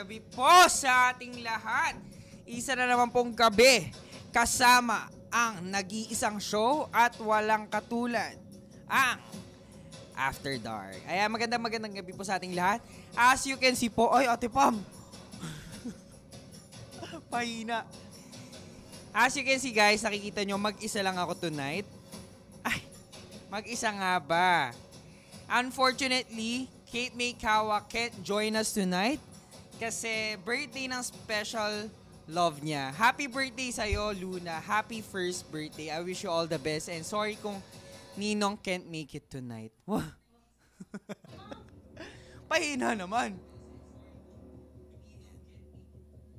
gabi po sa ating lahat. Isa na naman pong gabi kasama ang nag-iisang show at walang katulad. Ang After Dark. Ayan, magandang magandang gabi po sa ating lahat. As you can see po, oy, Ate Pam! Pahina. As you can see guys, nakikita nyo, mag-isa lang ako tonight. Ay, mag-isa nga ba? Unfortunately, Kate Maykawa can't join us tonight. Kasi birthday ng special love niya. Happy birthday sa'yo, Luna. Happy first birthday. I wish you all the best. And sorry kung Ninong can't make it tonight. Pahina naman.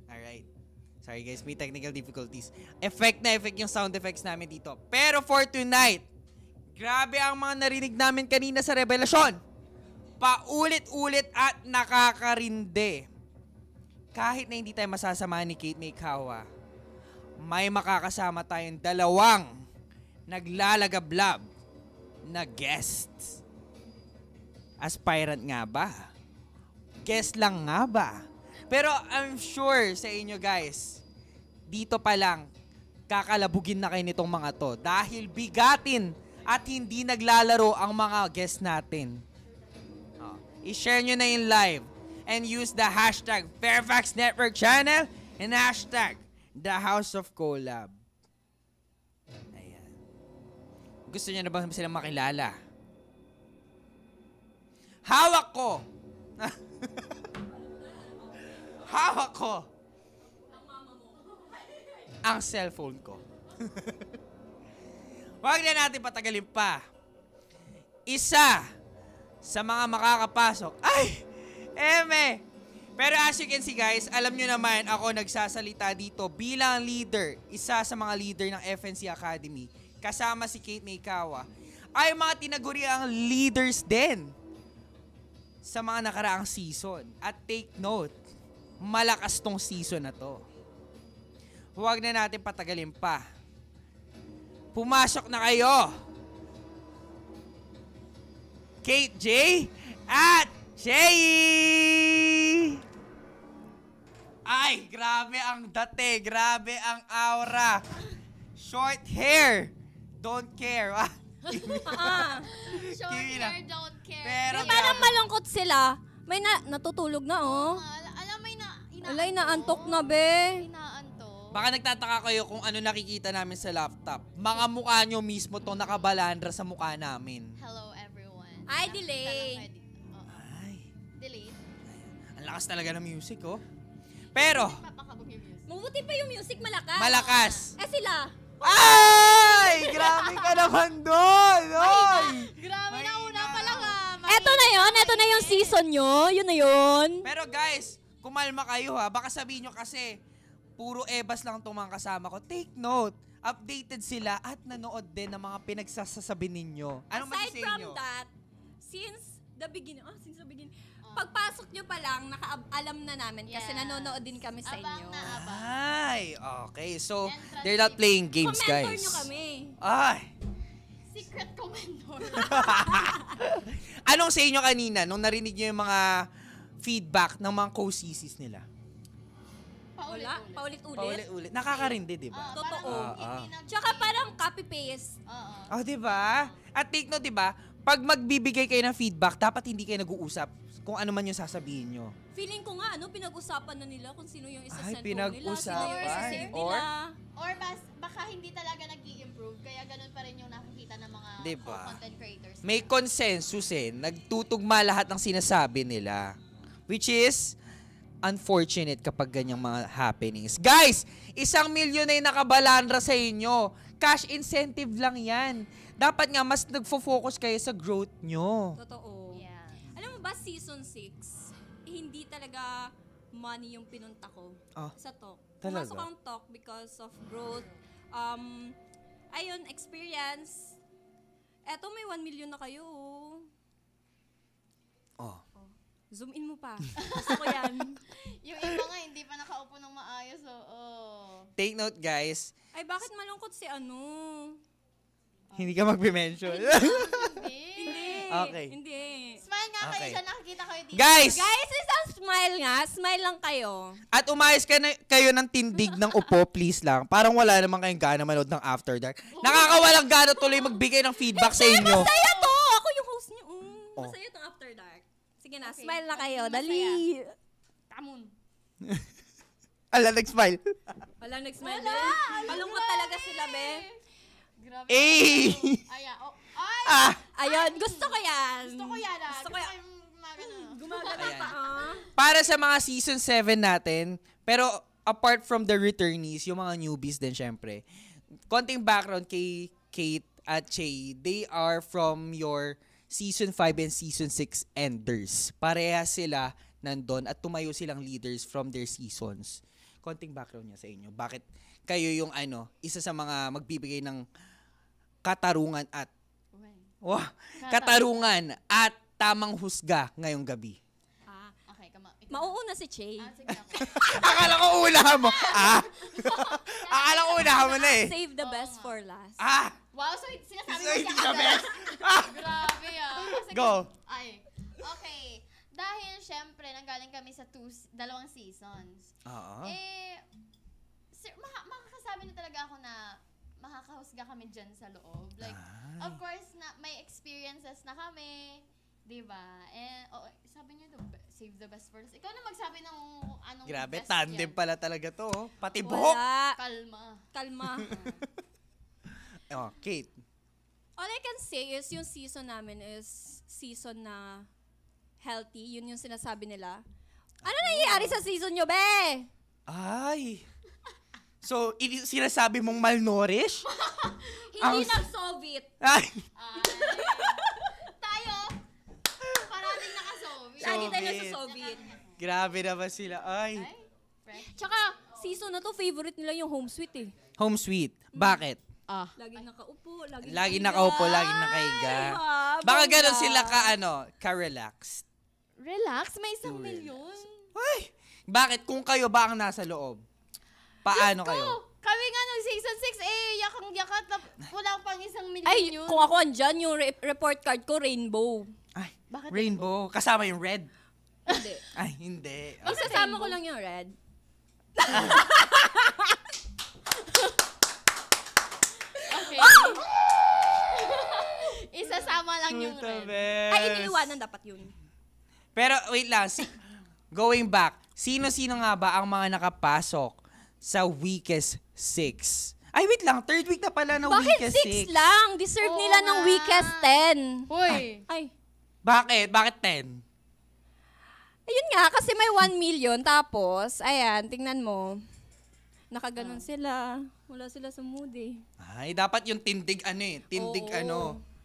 Alright. Sorry guys, may technical difficulties. Effect na effect yung sound effects namin dito. Pero for tonight, grabe ang mga narinig namin kanina sa Revelasyon. Paulit-ulit at nakakarinde kahit na hindi tayo masasama ni Kate Maykawa, may makakasama tayong dalawang naglalagablab na guests. Aspirant nga ba? Guest lang nga ba? Pero I'm sure sa inyo guys, dito pa lang, kakalabugin na kayo nitong mga to dahil bigatin at hindi naglalaro ang mga guests natin. Oh, i-share nyo na yung live and use the hashtag Fairfax Network Channel and hashtag The House of Collab. Ayan. Gusto niya na ba silang makilala? Hawak ko! Hawak ko! Ang cellphone ko. Huwag na natin patagalin pa. Isa sa mga makakapasok. Ay! Eme! Pero as you can see guys, alam nyo naman ako nagsasalita dito bilang leader, isa sa mga leader ng FNC Academy, kasama si Kate Naikawa, ay mga tinaguri ang leaders din sa mga nakaraang season. At take note, malakas tong season na to. Huwag na natin patagalin pa. Pumasok na kayo! Kate J at Shay! Ay, grabe ang date. Grabe ang aura. Short hair. Don't care. Ah, Short hair, don't care. Pero Pero parang malungkot sila. May na, natutulog na, oh. Ah, alam may na, ina, Alay, naantok na, be. Inaanto. Baka nagtataka kayo kung ano nakikita namin sa laptop. Mga mukha nyo mismo to nakabalandra sa mukha namin. Hello, everyone. Ay, delay. Tanong ready. Ang lakas talaga ng music, oh. Pero, Papakabog Mabuti pa yung music malakas. malakas. Eh sila. Ay! Grabe ka naman doon! Oy! Grabe na Mahina. una pa lang ah. Oh. Eto na yon, eto na yung season nyo. Yun na yon. Pero guys, kumalma kayo ha. Baka sabihin nyo kasi, puro ebas lang itong mga kasama ko. Take note, updated sila at nanood din ng mga pinagsasasabi ninyo. Ano Aside masasabi from nyo? that, since the beginning, oh, ah, since the beginning, pagpasok nyo pa lang, naka-alam na namin kasi Yes. nanonood din kami sa Abang inyo. na abang. Ay, okay. So, they're not playing games, Commentor guys. nyo kami. Ay! Secret Commandor. Anong sa inyo kanina, nung narinig nyo yung mga feedback ng mga co-CCs nila? Paulit-ulit. paulit-ulit. paulit Nakakarindi, di ba? Diba? Ah, Totoo. parang ah, ah. hindi Tsaka parang copy-paste. Oo. Oh, ah, di ba? At take note, di ba? Pag magbibigay kayo ng feedback, dapat hindi kayo nag-uusap kung ano man yung sasabihin nyo. Feeling ko nga, ano, pinag-usapan na nila kung sino yung isa-send Ay, nila. Sino yung isa-send nila. Or, or mas, baka hindi talaga nag improve kaya ganun pa rin yung nakikita ng mga diba? Oh, content creators. May consensus eh. Nagtutugma lahat ng sinasabi nila. Which is, unfortunate kapag ganyang mga happenings. Guys, isang milyon na yung nakabalandra sa inyo. Cash incentive lang yan. Dapat nga, mas nagfo-focus kayo sa growth nyo. Totoo ba season 6, hindi talaga money yung pinunta ko Ah. sa talk. Talaga? Pumasok ang talk because of growth. Um, ayun, experience. Eto, may 1 million na kayo. oh. Oh. Zoom in mo pa. Gusto ko yan. Yung iba nga, hindi pa nakaupo ng maayos, Oh, oh. Take note guys, Ay, bakit malungkot si ano? Hindi ka mag-mention. Hindi. okay. Hindi. Smile nga okay. kayo siya, nakakita kayo dito. Guys! Guys, isang smile nga. Smile lang kayo. At umayos kayo, na, kayo ng tindig ng upo, please lang. Parang wala naman kayong gana manood ng After Dark. Nakakawalang gana tuloy magbigay ng feedback sa inyo. Masaya to! Ako yung host niyo. Mm, oh. Masaya tong After Dark. Sige na, okay. smile na kayo. Masaya. Dali! Tamon. Ala, nag-smile. Wala nag-smile. Wala! Malungkot talaga sila, eh. be. Grabe. Eh! Ay! Ayan. Ah, oh, ay! Ah! Ayun, gusto ko yan. Gusto ko yan. Ah. Gusto ko yan. Hmm, gumagana pa. Ah. Para sa mga season 7 natin, pero apart from the returnees, yung mga newbies din syempre. Konting background kay Kate at Che, they are from your season 5 and season 6 enders. Pareha sila nandun at tumayo silang leaders from their seasons. Konting background niya sa inyo. Bakit kayo yung ano, isa sa mga magbibigay ng katarungan at wow, katarungan at tamang husga ngayong gabi. Ah, okay, kama. Ikaw. Mauuna si Che. Ah, sige ako. Akala ko una mo. Ah. Akala ko una mo na eh. Save the best for last. Ah. Wow, so sinasabi mo Save the best. Ah. Grabe ah. Kasi Go. Ay. Okay. Dahil syempre nanggaling kami sa two, dalawang seasons. Oo. Uh-huh. Eh, sir, ma- makakasabi na talaga ako na makakahusga kami dyan sa loob. Like, Ay. of course, na, may experiences na kami. Diba? And, oh, sabi niyo, the, save the best first. Ikaw na magsabi ng anong Grabe, best tandem yan. pala talaga to. oh. Pati buhok. Kalma. Kalma. Oh, Kate. All I can say is yung season namin is season na healthy. Yun yung sinasabi nila. Ano ah. nangyayari sa season nyo, be? Ay! So, i- sinasabi mong malnourished? Hindi Ang- ng Soviet. Ay, tayo, parating naka-Soviet. Lagi ah, tayo sa Soviet. grabe na ba sila? Ay. Ay, friend. Tsaka, season na to, favorite nila yung home sweet eh. Home sweet. Hmm. Bakit? Ah. Lagi nakaupo, lagi Lagi nakaupo, lagi nakahiga. Baka ganun sila ka, ano, ka-relaxed. Relax, may isang milyon. Ay! Bakit? Kung kayo ba ang nasa loob? Paano kayo? Kami nga nung season 6, eh, yakang yakat na wala pang isang million Ay, yun. kung ako andyan, yung re- report card ko, rainbow. Ay, Bakit rainbow. Kasama yung red. Hindi. Ay, hindi. Okay. Isasama ko lang yung red. Okay. Isasama lang yung red. best. Ay, iniliwanan dapat yun. Pero wait lang, going back, sino-sino nga ba ang mga nakapasok sa weakest six. Ay, wait lang. Third week na pala ng Bakit weakest six. Bakit six lang? Deserve Oo nila nga. ng weakest ten. Hoy. Ay. Ay. Bakit? Bakit ten? Ayun nga, kasi may 1 million. Tapos, ayan, tingnan mo. Nakaganon ah. sila. Wala sila sa mood eh. Ay, dapat yung tindig ano eh. Tindig Oo. ano.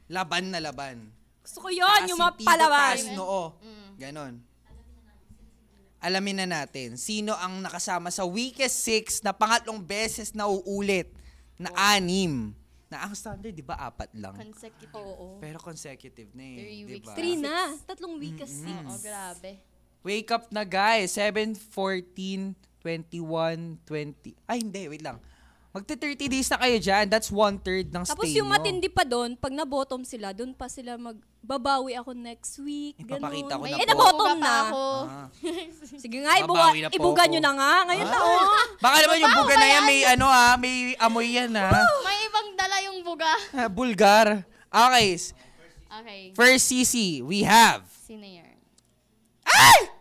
Laban na laban. Gusto ko yun, Taas yung mapalawan. Taas noo. Mm. Ganon alamin na natin sino ang nakasama sa weakest six na pangatlong beses na uulit na wow. anim. Na ang standard, di ba, apat lang? Consecutive. Oo. Pero consecutive na eh. Three weeks. Diba? Three na. Tatlong weeks mm-hmm. six. Oo, grabe. Wake up na guys. 7, 14, 21, 20. Ay, hindi. Wait lang. Magte-30 days na kayo dyan. That's one-third ng Tapos stay Tapos yung nyo. matindi pa doon, pag na-bottom sila, doon pa sila magbabawi ako next week. Ganun. Ipapakita ko na Ay, eh, po. Eh, na-bottom na. Ako. Ah. Sige nga, ibuga, na ibuga nyo na nga. Ngayon ah. na, oh. Baka naman yung buga na yan, may ano ah, may amoy yan ah. May ibang dala yung buga. Ah, bulgar. Okay. Okay. First CC, we have... Senior. Ay!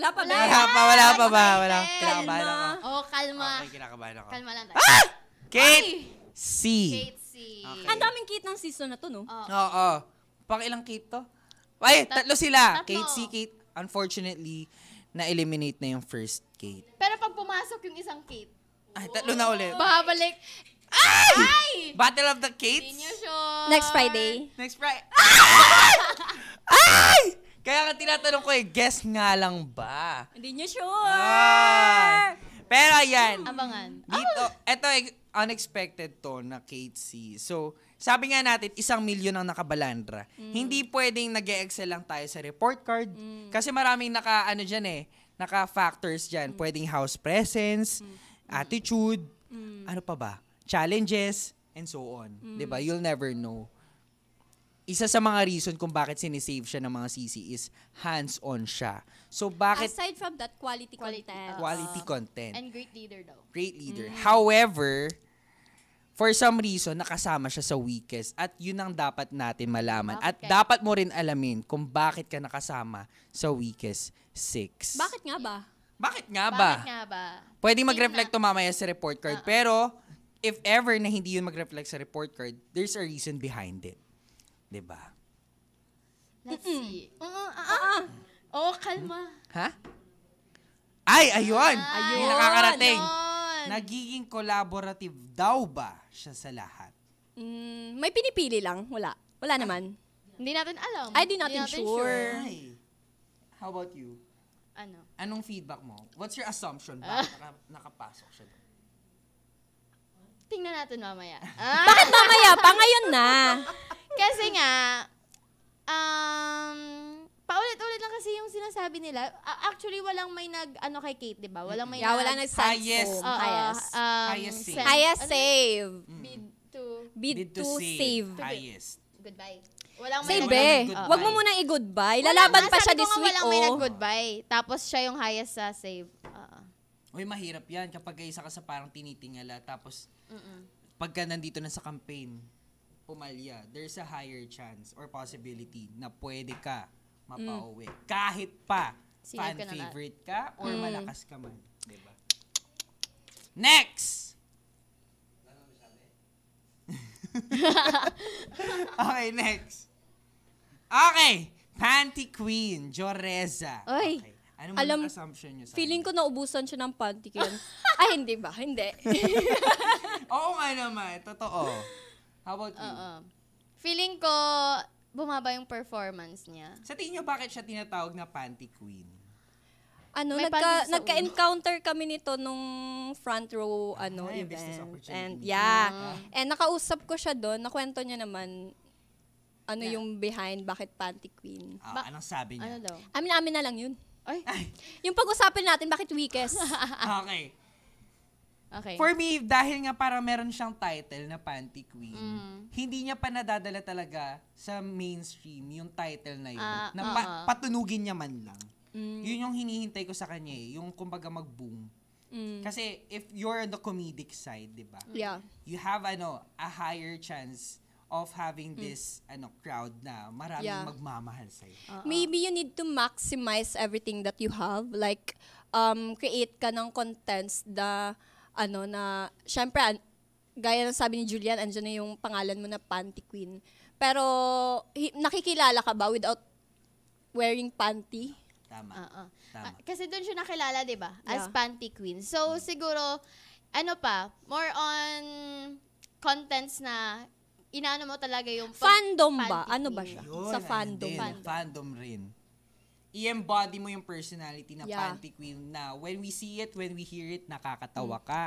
Wala pa ba? Wala pa, wala pa ba? Wala. Kinakabahan Oh, kalma. Okay, kinakabahan ako. Kalma lang tayo. Ah! Kate C. Kate C. Okay. Ang daming Kate ng season na to, no? Oh. Oo. Oh. Oh, oh. Pang Kate to? Ay, Tat- tatlo sila. Tatlo. Kate C, Kate. Unfortunately, na-eliminate na yung first Kate. Pero pag pumasok yung isang Kate. Ay, tatlo na ulit. Babalik. Ay! Ay! Battle of the Kates? Next Friday. Next Friday. Ay! Ay! Kaya ka tinatanong ko eh, guess nga lang ba? Hindi niya sure! Ah. Pero ayan. Abangan. Dito, oh. eto, eh, unexpected to na Kate C. So, sabi nga natin, isang milyon ang nakabalandra. Mm. Hindi pwedeng nag excel lang tayo sa report card. Mm. Kasi maraming naka, ano dyan eh, naka-factors dyan. Mm. Pwedeng house presence, mm. attitude, mm. ano pa ba? Challenges, and so on. Mm. ba diba? You'll never know isa sa mga reason kung bakit sinisave siya ng mga CC is hands-on siya. So bakit... Aside from that, quality, quality content. Uh, quality uh, content. And great leader daw. Great leader. Mm. However, for some reason, nakasama siya sa weakest. At yun ang dapat natin malaman. Bakit At dapat mo rin alamin kung bakit ka nakasama sa weakest 6. Bakit nga ba? Bakit nga ba? Bakit nga ba? Pwede mag-reflect to mamaya sa report card. Uh-oh. Pero, if ever na hindi yun mag-reflect sa report card, there's a reason behind it. 'Di ba? Let's Mm-mm. see. Oo, ah, ah. ah, ah. Oo, oh, kalma. Ha? Ay, ayun! Ah, ayun! Hindi nakakarating. Ayun. Nagiging collaborative daw ba siya sa lahat? Mm, may pinipili lang. Wala. Wala naman. Hindi natin alam. Ay, di natin, sure. Ay. How about you? Ano? Anong feedback mo? What's your assumption? Bakit naka, nakapasok siya doon? Tingnan natin mamaya. Ah, Bakit mamaya pa? Ngayon na. Kasi nga, um, paulit-ulit lang kasi yung sinasabi nila. Uh, actually, walang may nag, ano kay Kate, di ba? Walang may yeah, nag- wala nag- highest, uh, highest, um, highest save. Highest ano save. Ano? Bid to, bid, bid to, to save. save. Highest. Goodbye. Walang may Save eh. Huwag mo muna i-goodbye. Lalaban pa siya this week. Walang may oh. nag-goodbye. Tapos siya yung highest sa save. uh Uy, mahirap yan kapag isa ka sa parang tinitingala. Tapos, Mm-mm. pagka nandito na sa campaign, pumalya, there's a higher chance or possibility na pwede ka mapauwi. Mm. Kahit pa fan favorite ka or mm. malakas ka man. Diba? Next! okay, next. Okay, Panty Queen, Joreza. Oy. Okay. Ano mo Alam, assumption niyo sa Feeling ko naubusan siya ng panty queen. Ay, hindi ba? Hindi. Oo nga naman. Totoo. How about you? Oo. Feeling ko, bumaba yung performance niya. Sa tingin niyo, bakit siya tinatawag na panty queen? Ano, May nagka, nagka-encounter kami nito nung front row ah, ano Ay, event. And yeah. Uh-huh. And nakausap ko siya doon, nakwento niya naman ano yeah. yung behind bakit panty queen. Uh, ba- anong sabi niya? Ano daw? Amin-amin na lang yun. Ay. Ay. yung pag-usapin natin, bakit weakest? okay. Okay. For me, dahil nga para meron siyang title na Panty Queen, mm hindi niya pa nadadala talaga sa mainstream yung title na yun. Uh, na pa- uh-uh. patunugin niya man lang. Mm. Yun yung hinihintay ko sa kanya eh. Yung kumbaga mag-boom. Mm. Kasi if you're on the comedic side, di ba? Mm. Yeah. You have ano, a higher chance of having mm. this ano crowd na maraming yeah. magmamahal sa iyo. Uh-huh. Maybe you need to maximize everything that you have like um create ka ng contents na ano na, syempre, an- gaya ng sabi ni Julian, andyan na yung pangalan mo na panty queen. Pero, hi- nakikilala ka ba without wearing panty? Tama. Oo. Ah, Tama. Ah, kasi doon siya nakilala, di ba? As Yeah. panty queen. So, hmm. siguro, ano pa, more on contents na inaano mo talaga yung pag- Fandom ba? panty Ano ba siya? Yun, Sa fandom. Din, fandom. fandom rin i-embody mo yung personality na yeah. panty queen na when we see it, when we hear it, nakakatawa mm. ka.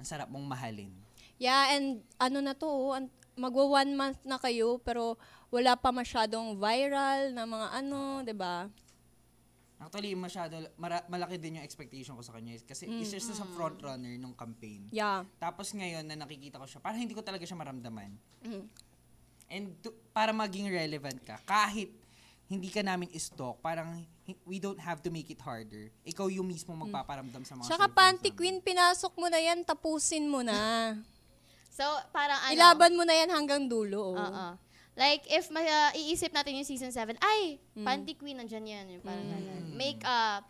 Ang sarap mong mahalin. Yeah, and ano na to, oh, magwa one month na kayo, pero wala pa masyadong viral na mga ano, di ba Actually, masyado, mara, malaki din yung expectation ko sa kanya. Kasi mm. isa siya sa mm. front runner nung campaign. Yeah. Tapos ngayon na nakikita ko siya, parang hindi ko talaga siya maramdaman. Mm. And to, para maging relevant ka, kahit hindi ka namin istalk, parang we don't have to make it harder. Ikaw yung mismo hmm. magpaparamdam sa mga Saka panty queen, pinasok mo na yan, tapusin mo na. so, parang ano? Ilaban mo na yan hanggang dulo. Oh. Oo. Oh. Like, if ma- uh, iisip natin yung season 7, ay, mm. panty queen, nandyan yan. Yung parang mm. ganun. Make up.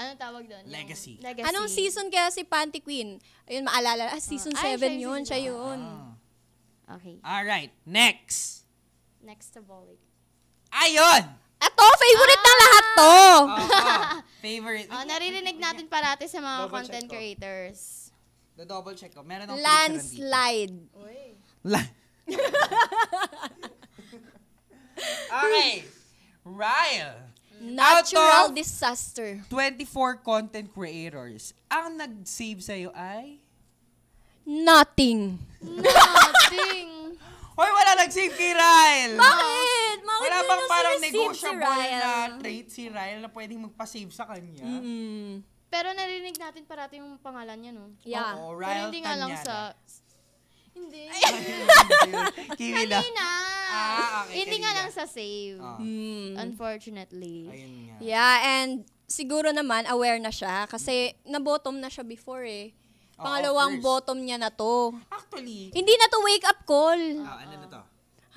Ano tawag doon? Legacy. legacy. Anong season kaya si Panty Queen? Ayun, maalala. Ah, season 7 uh, ah, yun. Siya yun. Ah. Okay. All right. Next. Next to Bolik. Ayon! Ato, favorite ah! ng lahat to. Oh, oh. Favorite. oh, naririnig natin parati sa mga double content creators. The double check ko. Meron akong Landslide. Uy. La- okay. Ryle. Natural Out of disaster. 24 content creators. Ang nag-save sa'yo ay? Nothing. Nothing. Hoy, wala nag-save kay Ryle! Bakit? Bakit wala bang parang negotiable si na trade si Ryle na pwedeng magpa-save sa kanya? Mm-hmm. Pero narinig natin parati yung pangalan niya, no? Yeah. Oo, Ryle Pero hindi nga lang sa... Hindi. Kimila. Kanina. Ah, okay, Hindi nga lang sa save. Ah. Hmm. Unfortunately. Ayun nga. Yeah, and siguro naman aware na siya kasi na-bottom na siya before eh. Pangalawang first. bottom niya na to. Actually. Hindi na to wake up call. Ah, ano na to?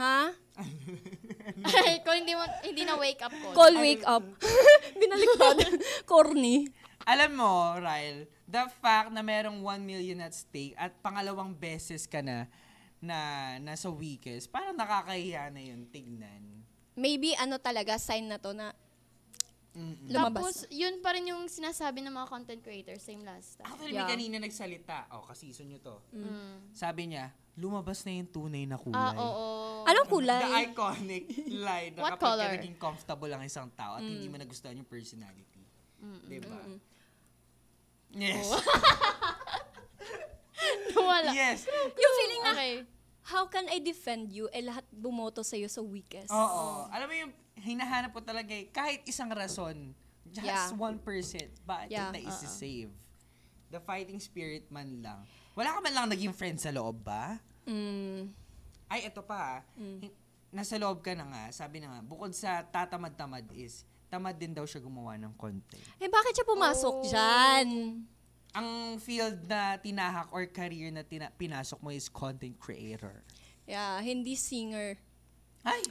Ha? Ay, kung hindi, mo, hindi na wake up call. Call wake up. Binaliktad. Corny. Alam mo, Ryle, the fact na merong 1 million at stake at pangalawang beses ka na na nasa weakest, parang nakakahiya na yun tignan. Maybe ano talaga, sign na to na Lumabas Tapos, yun pa rin yung sinasabi ng mga content creators, same last time. Actually, may kanina nagsalita. O, oh, kasison nyo to. Mm. Mm. Sabi niya, lumabas na yung tunay na kulay. Ah, oo. Anong The iconic line na What kapag color? ka naging comfortable ang isang tao at hindi mm. mo nagustuhan yung personality. Diba? Yes. Wala. Yes. Yung feeling na, Okay how can I defend you? Eh, lahat bumoto sa sa'yo sa weakest. Oo. Alam mo yung hinahanap ko talaga eh, kahit isang rason, just yeah. one person, bakit yeah. na uh-uh. isi-save? Uh-uh. The fighting spirit man lang. Wala ka man lang naging friend sa loob ba? Mm. Ay, ito pa. Ah. Mm. Nasa loob ka na nga, sabi na nga, bukod sa tatamad-tamad is, tamad din daw siya gumawa ng content. Eh, bakit siya pumasok oh. dyan? ang field na tinahak or career na tina- pinasok mo is content creator. Yeah, hindi singer. Ay!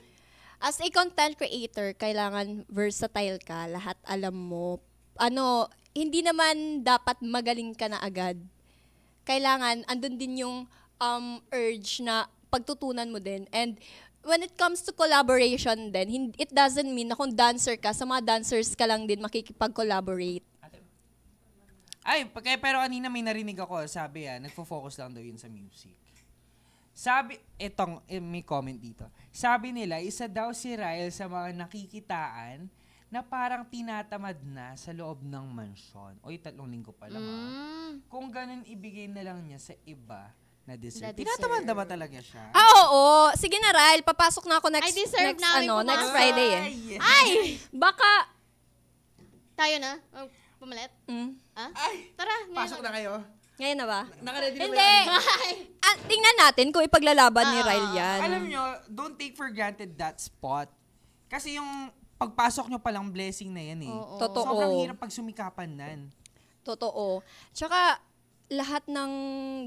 As a content creator, kailangan versatile ka, lahat alam mo. Ano, hindi naman dapat magaling ka na agad. Kailangan, andun din yung um, urge na pagtutunan mo din. And when it comes to collaboration then it doesn't mean na kung dancer ka, sa mga dancers ka lang din makikipag-collaborate ay, okay, eh, pero kanina may narinig ako, sabi ah, nagfo-focus lang daw yun sa music. Sabi, etong, eh, may comment dito. Sabi nila, isa daw si Ryle sa mga nakikitaan na parang tinatamad na sa loob ng mansyon. Oy, tatlong linggo pa lang. Mm. Kung ganun, ibigay na lang niya sa iba na dessert. Na Tinatamad na ba talaga siya? Ah, oo. Sige na, Ryle. Papasok na ako next, I next, ano, next Friday eh. Ay! Yes. Ay! Baka... Tayo na? Oh. Pumalit? Mm. Ah? Ay! Tara, ngayon. Pasok na kayo. Ngayon na ba? Nakaready na ba Hindi! ah, tingnan natin kung ipaglalaban ni ah, ah, Ryle ah. yan. Alam nyo, don't take for granted that spot. Kasi yung pagpasok nyo palang blessing na yan eh. Oo. Totoo. Sobrang hirap pag sumikapan nan. Totoo. Tsaka, lahat ng,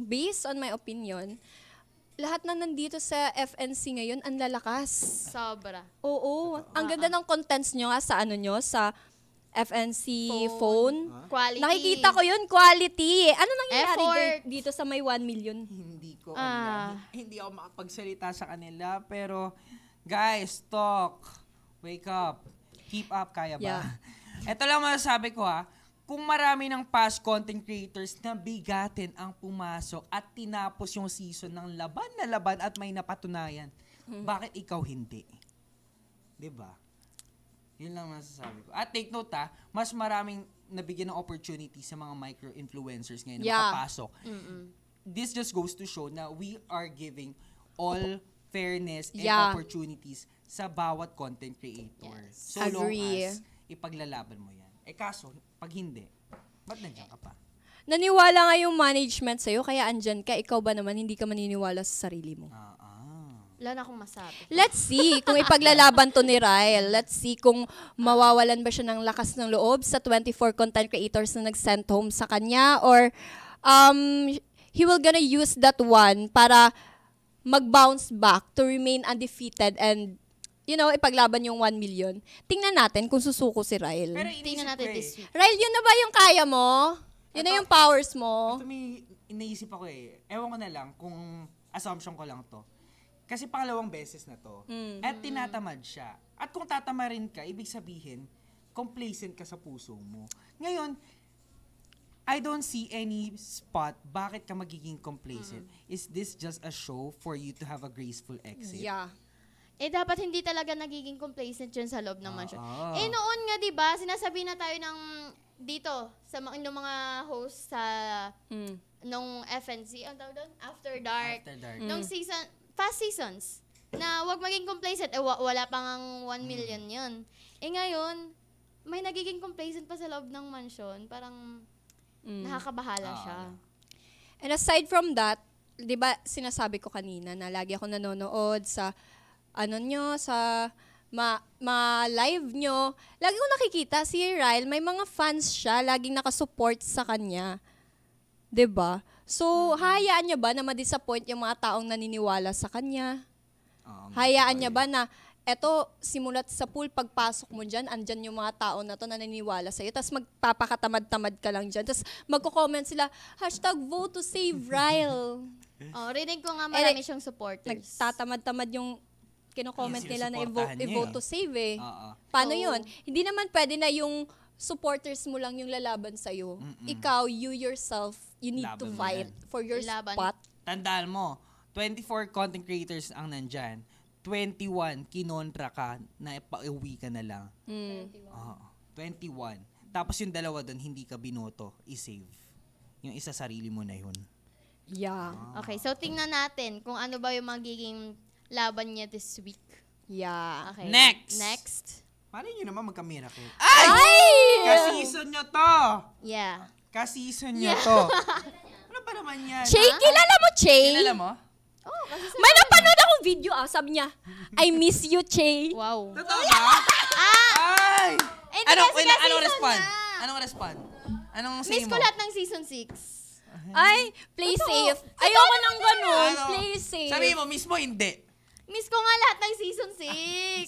based on my opinion, lahat na nandito sa FNC ngayon, ang lalakas. Sobra. Oo. Ang ganda ng contents nyo nga sa ano nyo, sa FNC phone. phone. Huh? Quality. Nakikita ko yun, quality. Ano nangyayari Effort. dito sa may 1 million? Hindi ko ah. alam. Hindi ako makapagsalita sa kanila. Pero, guys, talk. Wake up. Keep up, kaya ba? Yeah. Ito lang masasabi ko ha kung marami ng past content creators na bigatin ang pumasok at tinapos yung season ng laban na laban at may napatunayan, mm-hmm. bakit ikaw hindi? 'Di ba? Yun lang masasabi ko. At take note ha, mas maraming nabigyan ng opportunity sa mga micro-influencers ngayon yeah. na papasok. Mm-mm. This just goes to show na we are giving all fairness and yeah. opportunities sa bawat content creator. Yes. So Agree. long as ipaglalaban mo yan. Eh kaso, pag hindi, ba't nandiyan ka pa? Naniwala nga yung management sa'yo, kaya andyan ka, ikaw ba naman hindi ka maniniwala sa sarili mo? Uh, uh wala na akong masabi. Let's see kung ipaglalaban to ni Ryle. Let's see kung mawawalan ba siya ng lakas ng loob sa 24 content creators na nag-sent home sa kanya or um, he will gonna use that one para mag-bounce back to remain undefeated and you know, ipaglaban yung 1 million. Tingnan natin kung susuko si Ryle. Pero Tingnan natin this eh. week. Ryle, yun na ba yung kaya mo? Yun Ato, na yung powers mo? Ito may inaisip ako eh. Ewan ko na lang kung assumption ko lang to kasi pangalawang beses na to. Mm. At tinatamad siya. At kung tatama rin ka, ibig sabihin, complacent ka sa puso mo. Ngayon, I don't see any spot bakit ka magiging complacent. Mm. Is this just a show for you to have a graceful exit? Yeah. Eh, dapat hindi talaga nagiging complacent yun sa loob ng uh, mansion. Uh, ah. eh, noon nga, di ba, sinasabi na tayo ng dito, sa mga, ng mga host sa, mm. nung FNC, ang tawag doon? After Dark. After Dark. Mm. Nung hmm. season, past seasons na wag maging complacent. Eh, wala pang 1 hmm. million yun. Eh ngayon, may nagiging complacent pa sa loob ng mansion. Parang mm. nakakabahala ah. siya. And aside from that, di ba sinasabi ko kanina na lagi ako nanonood sa ano nyo, sa ma, ma live nyo. Lagi ko nakikita si Ryle, may mga fans siya, laging nakasupport sa kanya. 'Di ba? So, mm-hmm. hayaan niya ba na ma-disappoint yung mga taong naniniwala sa kanya? Um, hayaan niya ba na eto, simulat sa pool, pagpasok mo diyan andiyan yung mga tao na to na naniniwala sa'yo. Tapos magpapakatamad-tamad ka lang diyan Tapos magko-comment sila, hashtag vote to save Ryle. oh, rinig ko nga eh, marami eh, siyang supporters. Nagtatamad-tamad yung kino-comment nila na i-vote, to save eh. Uh-uh. Paano so, yun? Hindi naman pwede na yung supporters mo lang yung lalaban sa iyo. Ikaw, you yourself, you need Laban to fight yan. for your Laban. spot. Tandaan mo, 24 content creators ang nandyan. 21, kinontra ka na ipauwi ka na lang. Mm. 21. Oo, 21. Tapos yung dalawa doon, hindi ka binoto, i-save. Yung isa sarili mo na yun. Yeah. Ah. Okay, so tingnan natin kung ano ba yung magiging laban niya this week. Yeah. Okay. Next! Next! Malay nyo naman magka-miracle. Ay! Ay! Ka-season nyo to! Yeah. Kasison nyo yeah. to. ano ba naman yan? Che, ha? Ah, ah. kilala mo, Che? Kilala mo? Oh, kasi May napanood akong video ah, sabi niya, I miss you, Che. Wow. Totoo ba? ah! Ay! Eh, ano, kasi wait, anong respond? Na. Anong respond? Anong say Miss mo? Miss ko lahat ng season 6. Ay, play Totoo. safe. Ayoko nang ganun. Ano? Play safe. Sabi mo, mismo hindi. Miss ko nga lahat ng season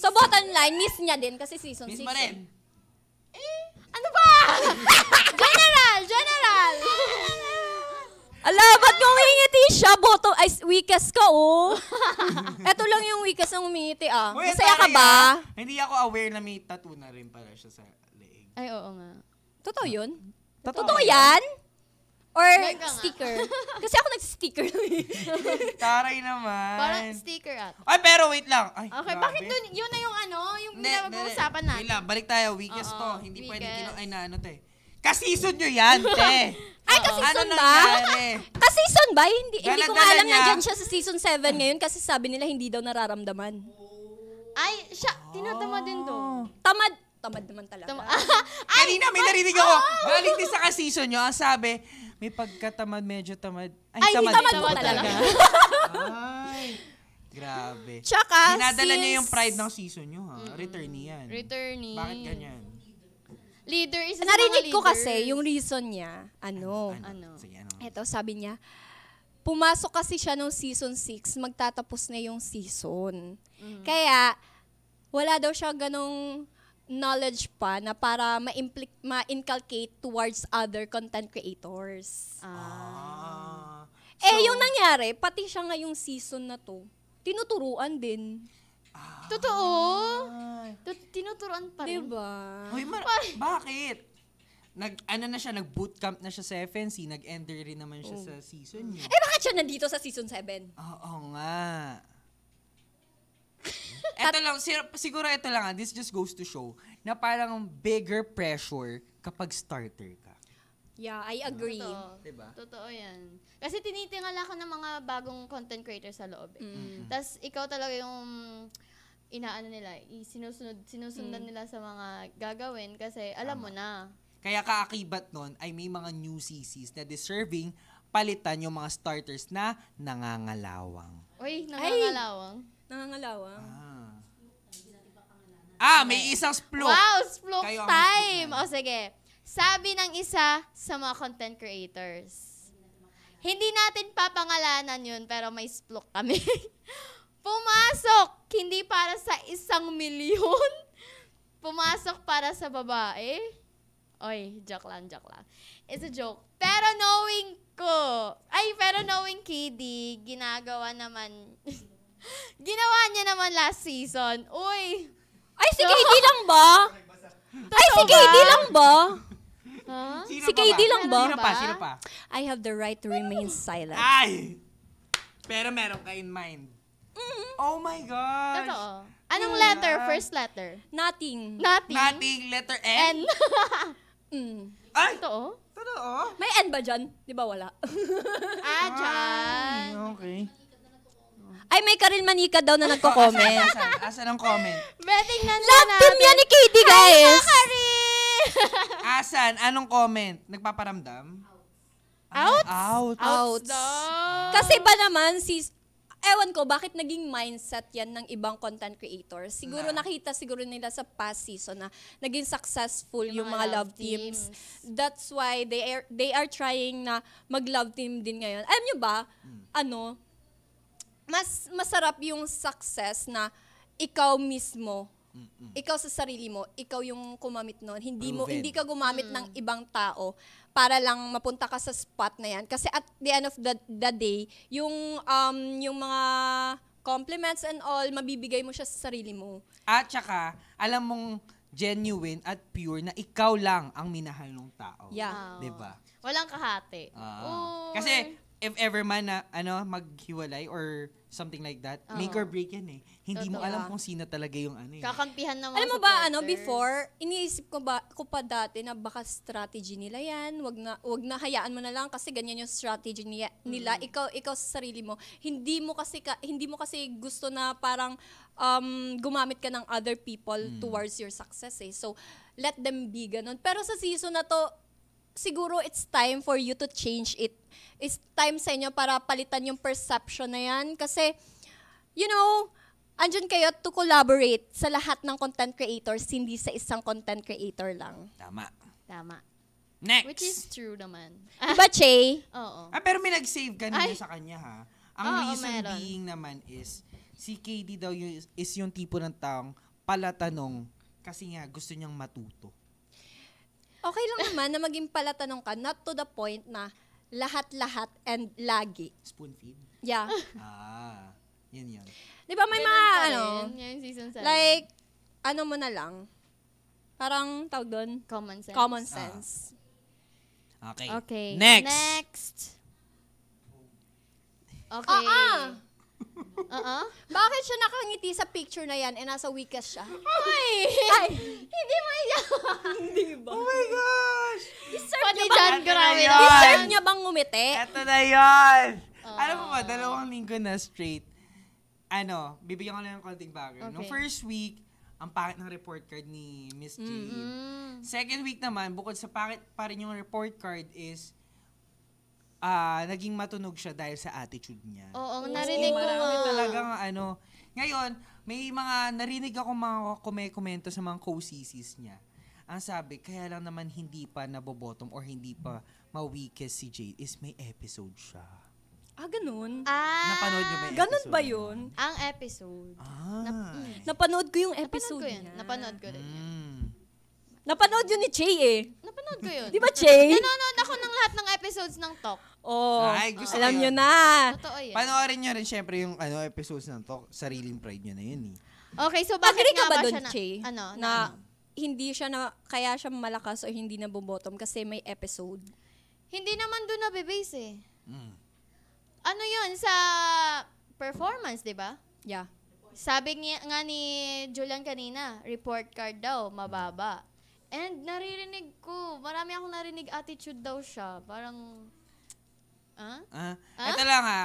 6. So bottom line, miss niya din kasi season 6. Miss mo eh. rin. Eh, ano ba? general, general. Ala, ba't kung umingiti siya? Boto, ay, weakest ka, oh. Ito lang yung weakest ng umingiti, ah. Wait, Masaya ka ba? Ah. Hindi ako aware na may tattoo na rin pala siya sa leeg. Ay, oo nga. Totoo yun? Totoo, Totoo yan? yan? Or Mega uh, sticker. Kasi ako nag-sticker. Taray naman. Parang sticker at. Ay, pero wait lang. Ay, okay, grabe. bakit dun, yun na yung ano, yung ne, pinag-uusapan natin. Wait lang, balik tayo. Weakest to. Hindi weakest. pwede kino, ay na ano to eh. Kasison nyo yan, te. Ay, kasison ano ba? kasison ba? Hindi, hindi ko alam na nandyan siya sa season 7 ngayon kasi sabi nila hindi daw nararamdaman. Ay, siya, tinatama din to. Ah. Tamad, tamad naman talaga. Tam- Kanina may narinig ako, oh! galing din sa kasison nyo, ang sabi, may pagkatamad, medyo tamad. Ay, Ay tamad, tamad, tamad talaga. Ay, grabe. Tsaka, Dinadala since, niya yung pride ng season niyo, ha? Mm, returnee yan. Returnee. Bakit ganyan? Leader is Narinig ko kasi yung reason niya, ano, ano, ano? Sige, ano? Ito, sabi niya, pumasok kasi siya nung season 6, magtatapos na yung season. Mm. Kaya, wala daw siya ganong knowledge pa na para ma-inculcate towards other content creators. Ah. Eh, so, eh, yung nangyari, pati siya ngayong season na to, tinuturuan din. Ah. Totoo? Tut- tinuturuan pa rin. Diba? Hoy, mar- bakit? Nag, ano na siya, nag-bootcamp na siya sa FNC, nag-enter rin naman siya oh. sa season niya. Eh, bakit siya nandito sa season 7? Oo nga ito lang, siguro ito lang, ah, this just goes to show na parang bigger pressure kapag starter ka. Yeah, I agree. Totoo. Diba? Totoo yan. Kasi tinitingala ka ng mga bagong content creators sa loob. Eh. Mm. Tapos ikaw talaga yung inaano nila, eh, sinusunod, sinusundan mm. nila sa mga gagawin kasi alam Tama. mo na. Kaya kaakibat nun ay may mga new CCs na deserving palitan yung mga starters na nangangalawang. Uy, nangangalawang? Ay. Nangangalawang. Ah. Ah, may isang splook. Wow, splook time. O sige. Sabi ng isa sa mga content creators. Hindi natin papangalanan yun, pero may splook kami. Pumasok, hindi para sa isang milyon. Pumasok para sa babae. Oy, joke lang, joke lang. It's a joke. Pero knowing ko, ay, pero knowing KD, ginagawa naman Ginawa niya naman last season. Uy! Ay, si KD lang ba? Ay, si KD lang ba? Huh? Sino Si KD lang ba? Sino pa? Sino pa? I have the right to remain silent. Ay! Pero meron ka in mind. Mm-hmm. Oh my gosh! Totoo. Anong letter? First letter? Nothing. Nothing. Nothing, letter N. N. Mm. Ay! Totoo? Totoo? May N ba dyan? Di ba wala? Ah, dyan. Okay. Ay, may Karel Manika daw na oh, nagko-comment. Asan, asan, ang comment? Betting na natin. Love team yan ni Katie, guys. Hi, Karel! asan? Anong comment? Nagpaparamdam? Out? Out. Out. Kasi ba naman, si ewan ko bakit naging mindset yan ng ibang content creator? Siguro nakita siguro nila sa past season na naging successful yung, yung mga, mga love teams. teams. That's why they are, they are trying na mag-love team din ngayon. Alam nyo ba, hmm. ano, mas masarap yung success na ikaw mismo Mm-mm. ikaw sa sarili mo, ikaw yung kumamit noon. Hindi mo hindi ka gumamit mm. ng ibang tao para lang mapunta ka sa spot na 'yan kasi at the end of the, the day, yung um yung mga compliments and all mabibigay mo siya sa sarili mo. At saka alam mong genuine at pure na ikaw lang ang minahal ng tao. Yeah. Ah. 'Di ba? Walang kahati. Ah. Kasi if ever man na ano maghiwalay or something like that, uh-huh. make or break yan eh. Hindi Totoo. mo alam kung sino talaga yung ano eh. Kakampihan ng Alam mo supporters. ba ano before, iniisip ko ba ko pa dati na baka strategy nila yan, wag na wag na hayaan mo na lang kasi ganyan yung strategy niya, nila. Mm. Ikaw ikaw sa sarili mo. Hindi mo kasi ka, hindi mo kasi gusto na parang um, gumamit ka ng other people mm. towards your success eh. So let them be ganun. Pero sa season na to, siguro it's time for you to change it. It's time sa inyo para palitan yung perception na yan. Kasi, you know, andyan kayo to collaborate sa lahat ng content creators, hindi sa isang content creator lang. Tama. Tama. Next. Which is true naman. Diba, Che? Oo. Ah, pero may nag-save kanina Ay. sa kanya, ha? Ang Oo, reason meron. being naman is, si KD daw yung, is yung tipo ng taong palatanong kasi nga gusto niyang matuto okay lang naman na maging palatanong ka, not to the point na lahat-lahat and lagi. Spoon feed? Yeah. ah, yun yun. Di ba may mga ano? yung season 7. Like, ano mo na lang. Parang tawag doon, common sense. common ah. sense. Okay. Okay. Next! Next! Okay. Ah, ah! Uh-uh. Bakit siya nakangiti sa picture na yan eh nasa weakest siya? Ay! Ay! Hindi mo iya! Hindi ba? Oh my gosh! Iserve Pati niya dyan, grabe na. Iserve niya bang ngumiti? Ito na yun! Uh. Alam mo ba, dalawang linggo na straight. Ano, bibigyan ko lang ng konting background. Okay. Nung first week, ang pangit ng report card ni Miss Jade. Mm-hmm. Second week naman, bukod sa pangit pa rin yung report card is, uh, naging matunog siya dahil sa attitude niya. Oo, Oo narinig ko nga. talagang ano. Ngayon, may mga narinig ako mga kumekomento sa mga co-CCs niya. Ang sabi, kaya lang naman hindi pa nabobottom or hindi pa ma-weakest si Jade is may episode siya. Ah, ganun? Ah, Napanood niyo ba yung ganun ba niya? yun? Ang episode. Ah. Nap- Napanood ko yung Napanood episode ko yun. niya. Napanood ko rin yun. Mm. Napanood yun ni Che eh. Nanonood ko yun. Di ba, Che? Nanonood ako ng lahat ng episodes ng Talk. Oh, Ay, gusto alam ko nyo na. Totoo yun. Panoorin nyo rin syempre yung ano, episodes ng Talk. Sariling pride nyo na yun eh. Okay, so bakit Agree ka ba, ba dun, Che? ano, na, na ano? hindi siya na, kaya siya malakas o hindi na bobotom kasi may episode. Hindi naman doon nabibase eh. Mm. Ano yun, sa performance, di ba? Yeah. Sabi nga ni Julian kanina, report card daw, mababa. And naririnig ko, marami akong narinig attitude daw siya. Parang, ah? Huh? Ah, Ito ah? lang ha,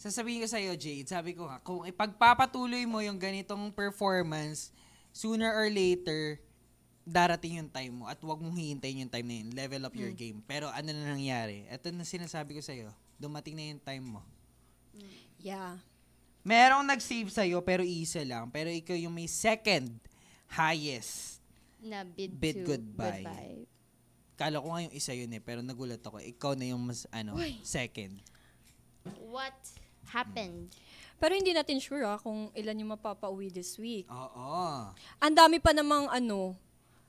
sasabihin ko sa'yo, Jade, sabi ko ha, kung ipagpapatuloy mo yung ganitong performance, sooner or later, darating yung time mo at huwag mong hihintayin yung time na yun. Level up your mm. game. Pero ano na nangyari? Ito na sinasabi ko sa'yo, dumating na yung time mo. Hmm. Yeah. Merong nag-save sa'yo, pero isa lang. Pero ikaw yung may second highest na bid, bid to goodbye. goodbye. Kala ko nga yung isa yun eh, pero nagulat ako. Ikaw na yung mas, ano, Uy. second. What happened? Hmm. Pero hindi natin sure ah, kung ilan yung mapapauwi this week. Oo. Ang dami pa namang ano,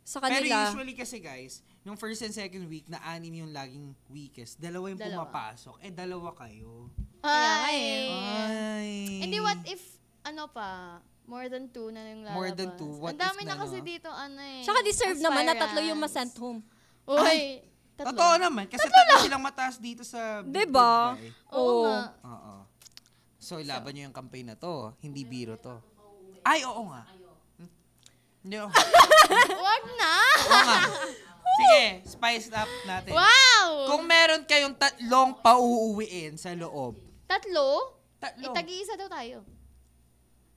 sa kanila. Pero usually kasi guys, yung first and second week, na anim yung laging weakest. Dalawa yung dalawa. pumapasok. Eh, dalawa kayo. Ay! Eh. Ay! Hindi, eh, what if, ano pa, More than two na yung lalabas. More than two. What Ang dami na ano? kasi dito, ano eh. Saka deserve naman na tatlo yung masent home. Uy, tatlo. Totoo naman. Kasi tatlo, tatlo lang. silang mataas dito sa... Diba? Oo. Oo. Oo. So, ilaban so, nyo yung campaign na to. Hindi biro to. Ay, oo nga. Hmm? No. Wag na! Oo nga. Sige, spice up natin. Wow! Kung meron kayong tatlong pauuwiin sa loob. Tatlo? Tatlo. Itag-iisa daw tayo.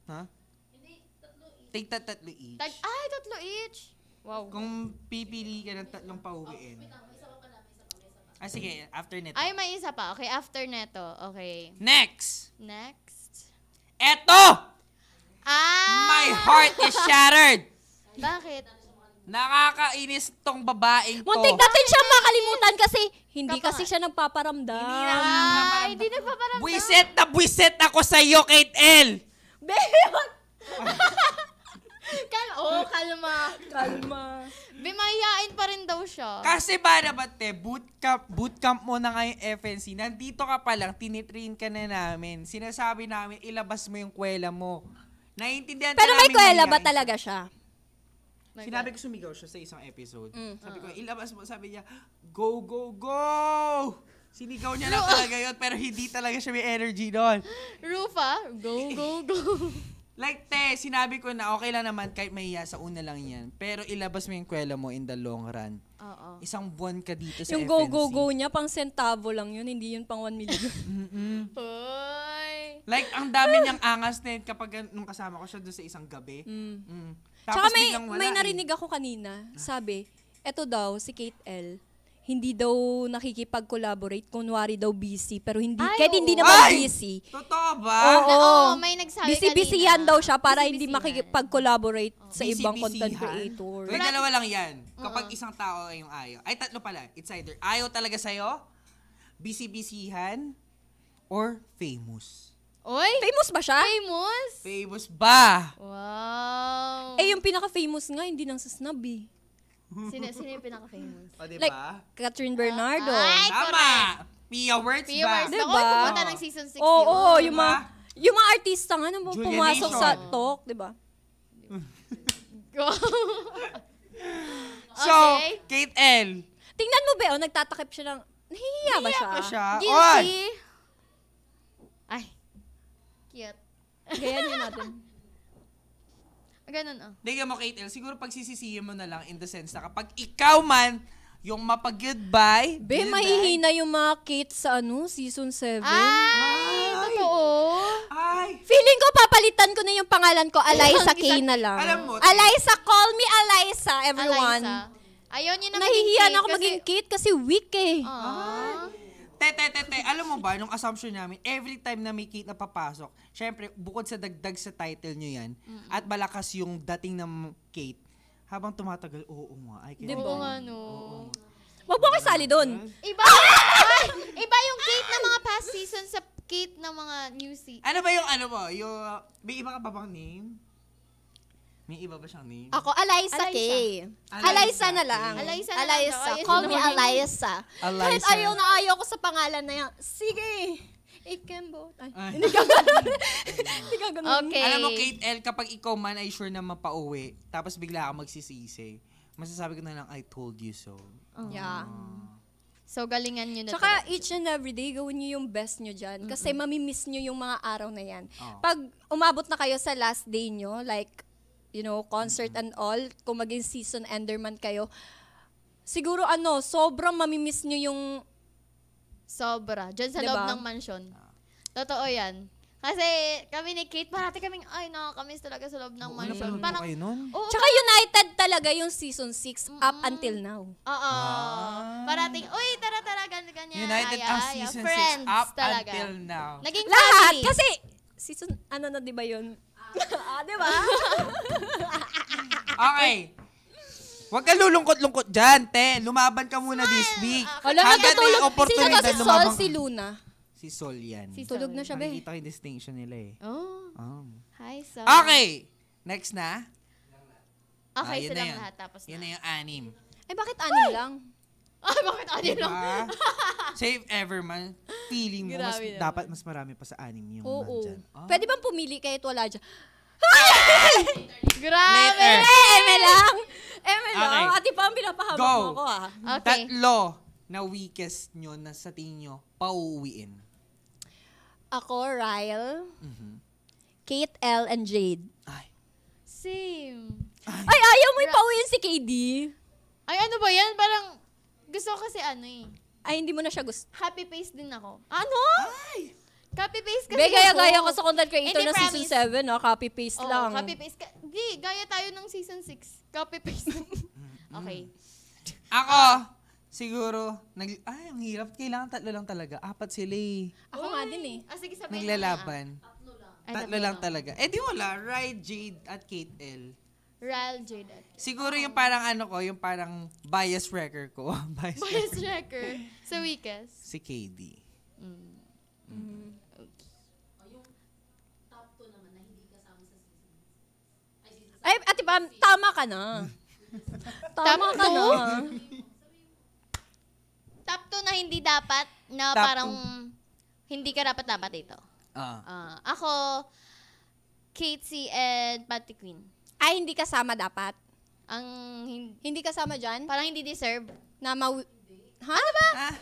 Ha? Huh? Take that tatlo each. Tag ay, tatlo each. Wow. Kung pipili ka ng tatlong pauwiin. Oh, ah, sige. After neto. Ay, may isa pa. Okay, after neto. Okay. Next! Next. Eto! Ah! My heart is shattered! Bakit? Nakakainis tong babaeng to. Muntik natin siya makalimutan kasi hindi Kapa. kasi siya nagpaparamdam. Hindi na nagpaparamdam. Hindi nagpaparamdam. Buiset na buiset ako sa iyo, Kate L! Babe! Kalma. Kalma. Bimayain pa rin daw siya. Kasi para ba na ba't te, bootcamp, bootcamp mo na nga yung FNC. Nandito ka pa lang, tinitrain ka na namin. Sinasabi namin, ilabas mo yung kwela mo. Naiintindihan Pero may kwela ba talaga siya? My Sinabi God. ko sumigaw siya sa isang episode. Mm, sabi ko, ilabas mo. Sabi niya, go, go, go! Sinigaw niya lang talaga yun, pero hindi talaga siya may energy doon. Rufa, go, go, go. Like, te, sinabi ko na okay lang naman kahit mahiya sa una lang yan. Pero ilabas mo yung kwela mo in the long run. Oo. Isang buwan ka dito sa Yung FNC. go-go-go niya, pang centavo lang yun, hindi yun pang 1 million. mm Hoy. Like, ang dami niyang angas na yun kapag nung kasama ko siya doon sa isang gabi. Mm. Mm. Tsaka may, wala may eh. narinig ako kanina, ah. sabi, eto daw, si Kate L, hindi daw nakikipag-collaborate, kunwari daw busy, pero hindi, Ay, kahit hindi naman Ay! busy. Totoo ba? Oo, Oo, may nagsabi busy, busy yan daw siya para hindi busy makikipag-collaborate sa ibang Busy-busyhan. content creator. May dalawa lang yan. Kapag isang tao ay yung ayaw. Ay, tatlo pala. It's either ayaw talaga sa'yo, busy-busyhan, or famous. Oy! Famous ba siya? Famous? Famous ba? Wow. Eh, yung pinaka-famous nga, hindi nang sa snub eh. Sino, sino yung pinaka-famous? O, diba? Like, Catherine Bernardo. Ah, ay, Tama! correct. Pia Words Pia ba? Words. Diba? Ako, diba? pumunta ng season 16. Oo, diba? oo, yung diba? mga, yung mga artista nga nung ano pumasok sa talk, di ba? So, Okay. Kate L. Tingnan mo, Beo, nagtatakip siya ng, nahihiya ba siya? Ano siya? Oy! Guilty. Ay, cute. Gayanin natin. Ganun, oh. Ah. Diga mo, Kate siguro pagsisisihin mo na lang in the sense na kapag ikaw man, yung mapag-goodbye. Be, goodbye. mahihina yung mga Kate sa ano, season 7. Ay, Ay, totoo. Ay. Feeling ko papalitan ko na yung pangalan ko, Alisa K na lang. Alam mo. Eliza, call me Alisa, everyone. Eliza. Ayaw niya na Nahihiya na ako kasi... maging Kate kasi weak eh. Aww. Ah. Tete, te, alam mo ba, nung assumption namin, every time na may Kate na papasok, syempre, bukod sa dagdag sa title nyo yan, mm-hmm. at malakas yung dating ng Kate, habang tumatagal, oo nga. I can Di ba nga, no? Oo. Wag mo kasali doon. Iba, ay, iba yung Kate ng mga past season sa Kate ng mga new season. Ano ba yung ano mo? Yung, may iba ka ba bang name? May iba ba siyang name? Ako, Eliza K. Eliza, na lang. Eliza na lang. Eliza. Call me Eliza. Eliza. Kahit ayaw na ayaw ko sa pangalan na yan. Sige! Ikembo. Ay, hindi ka Hindi ka ganun. Okay. Alam mo, Kate L, kapag ikaw man ay sure na mapauwi, tapos bigla ka magsisisi, masasabi ko na lang, I told you so. Oh. Ah. Yeah. So, galingan nyo na Tsaka to. each and every day, gawin nyo yung best nyo dyan. Mm-mm. Kasi mamimiss nyo yung mga araw na yan. Oh. Pag umabot na kayo sa last day nyo, like, you know, concert and all, kung maging season ender man kayo, siguro ano, sobrang mamimiss nyo yung... Sobra. Diyan sa diba? loob ng mansion. Totoo yan. Kasi kami ni Kate, parati kaming, ay no, kami talaga sa loob ng mansion. napanood Parang, kayo nun? oo, Tsaka united talaga yung season 6 up Mm-mm. until now. oo. Ah. Parating, uy, tara, tara, ganyan, ganyan. United ay, ang season 6 up talaga. until now. Naging Lahat! family. Kasi season, ano na di ba yun? ah, di ba? okay. Huwag ka lulungkot-lungkot dyan, te. Lumaban ka muna this ah, week. Wala, ah, Hanggat may natutulog. Sino oportunidad, Sol, lumaban si Luna? Si Sol yan. Si Tulog na siya, be. Nakikita ko yung distinction nila eh. Oh. Oh. Hi, Sol. Okay. Next na. Okay, Ah, na silang lahat tapos Yan na. na yung anim. Eh, bakit anim lang? Ah, bakit anim diba? lang? Save Everman. Feeling mo, mas, naman. dapat mas marami pa sa anim yung Oo. nandyan. Ah. Pwede bang pumili kayo kahit wala dyan? Grabe! Later. Eh, Eme lang! Eme lang! Okay. Ati pa ang pinapahabak Go. mo ko ah. Okay. Tatlo na weakest nyo na sa tingin nyo, pauuwiin. Ako, Ryle, Mhm. Kate, L, and Jade. Ay. Same. Ay, Ay, ayaw mo Ra- ipauwiin si KD. Ay, ano ba yan? Parang gusto ko kasi ano eh. Ay, hindi mo na siya gusto. Happy face din ako. Ano? Ay! Copy-paste kasi Be, gaya-gaya ko sa content creator na season 7, no? Copy-paste oh, lang. Copy-paste. Ka- Di, gaya tayo ng season 6. Copy-paste. okay. Ako, siguro, nag, ay, ang hirap. Kailangan tatlo lang talaga. Apat sila eh. Ako Oy. nga din eh. Ah, sige, sabihin ah. Naglalaban. Lang. Tatlo lang. tatlo lang talaga. Eh di wala, Ryan, Jade, at Kate L. Ral J. Siguro yung parang ano ko, yung parang bias wrecker ko. bias, bias wrecker. Sa weakest? Si KD. Mm. Mm. Okay. Mm-hmm. Ay, ate Pam, tama ka na. tama ka na. Top 2 na hindi dapat, na Top parang two. hindi ka dapat dapat dito. Uh. Uh, ako, Katie and Patty Queen. Ay, hindi kasama dapat. Ang hindi kasama dyan? Parang hindi deserve. Na ma... Ha? Ano ba? Ah.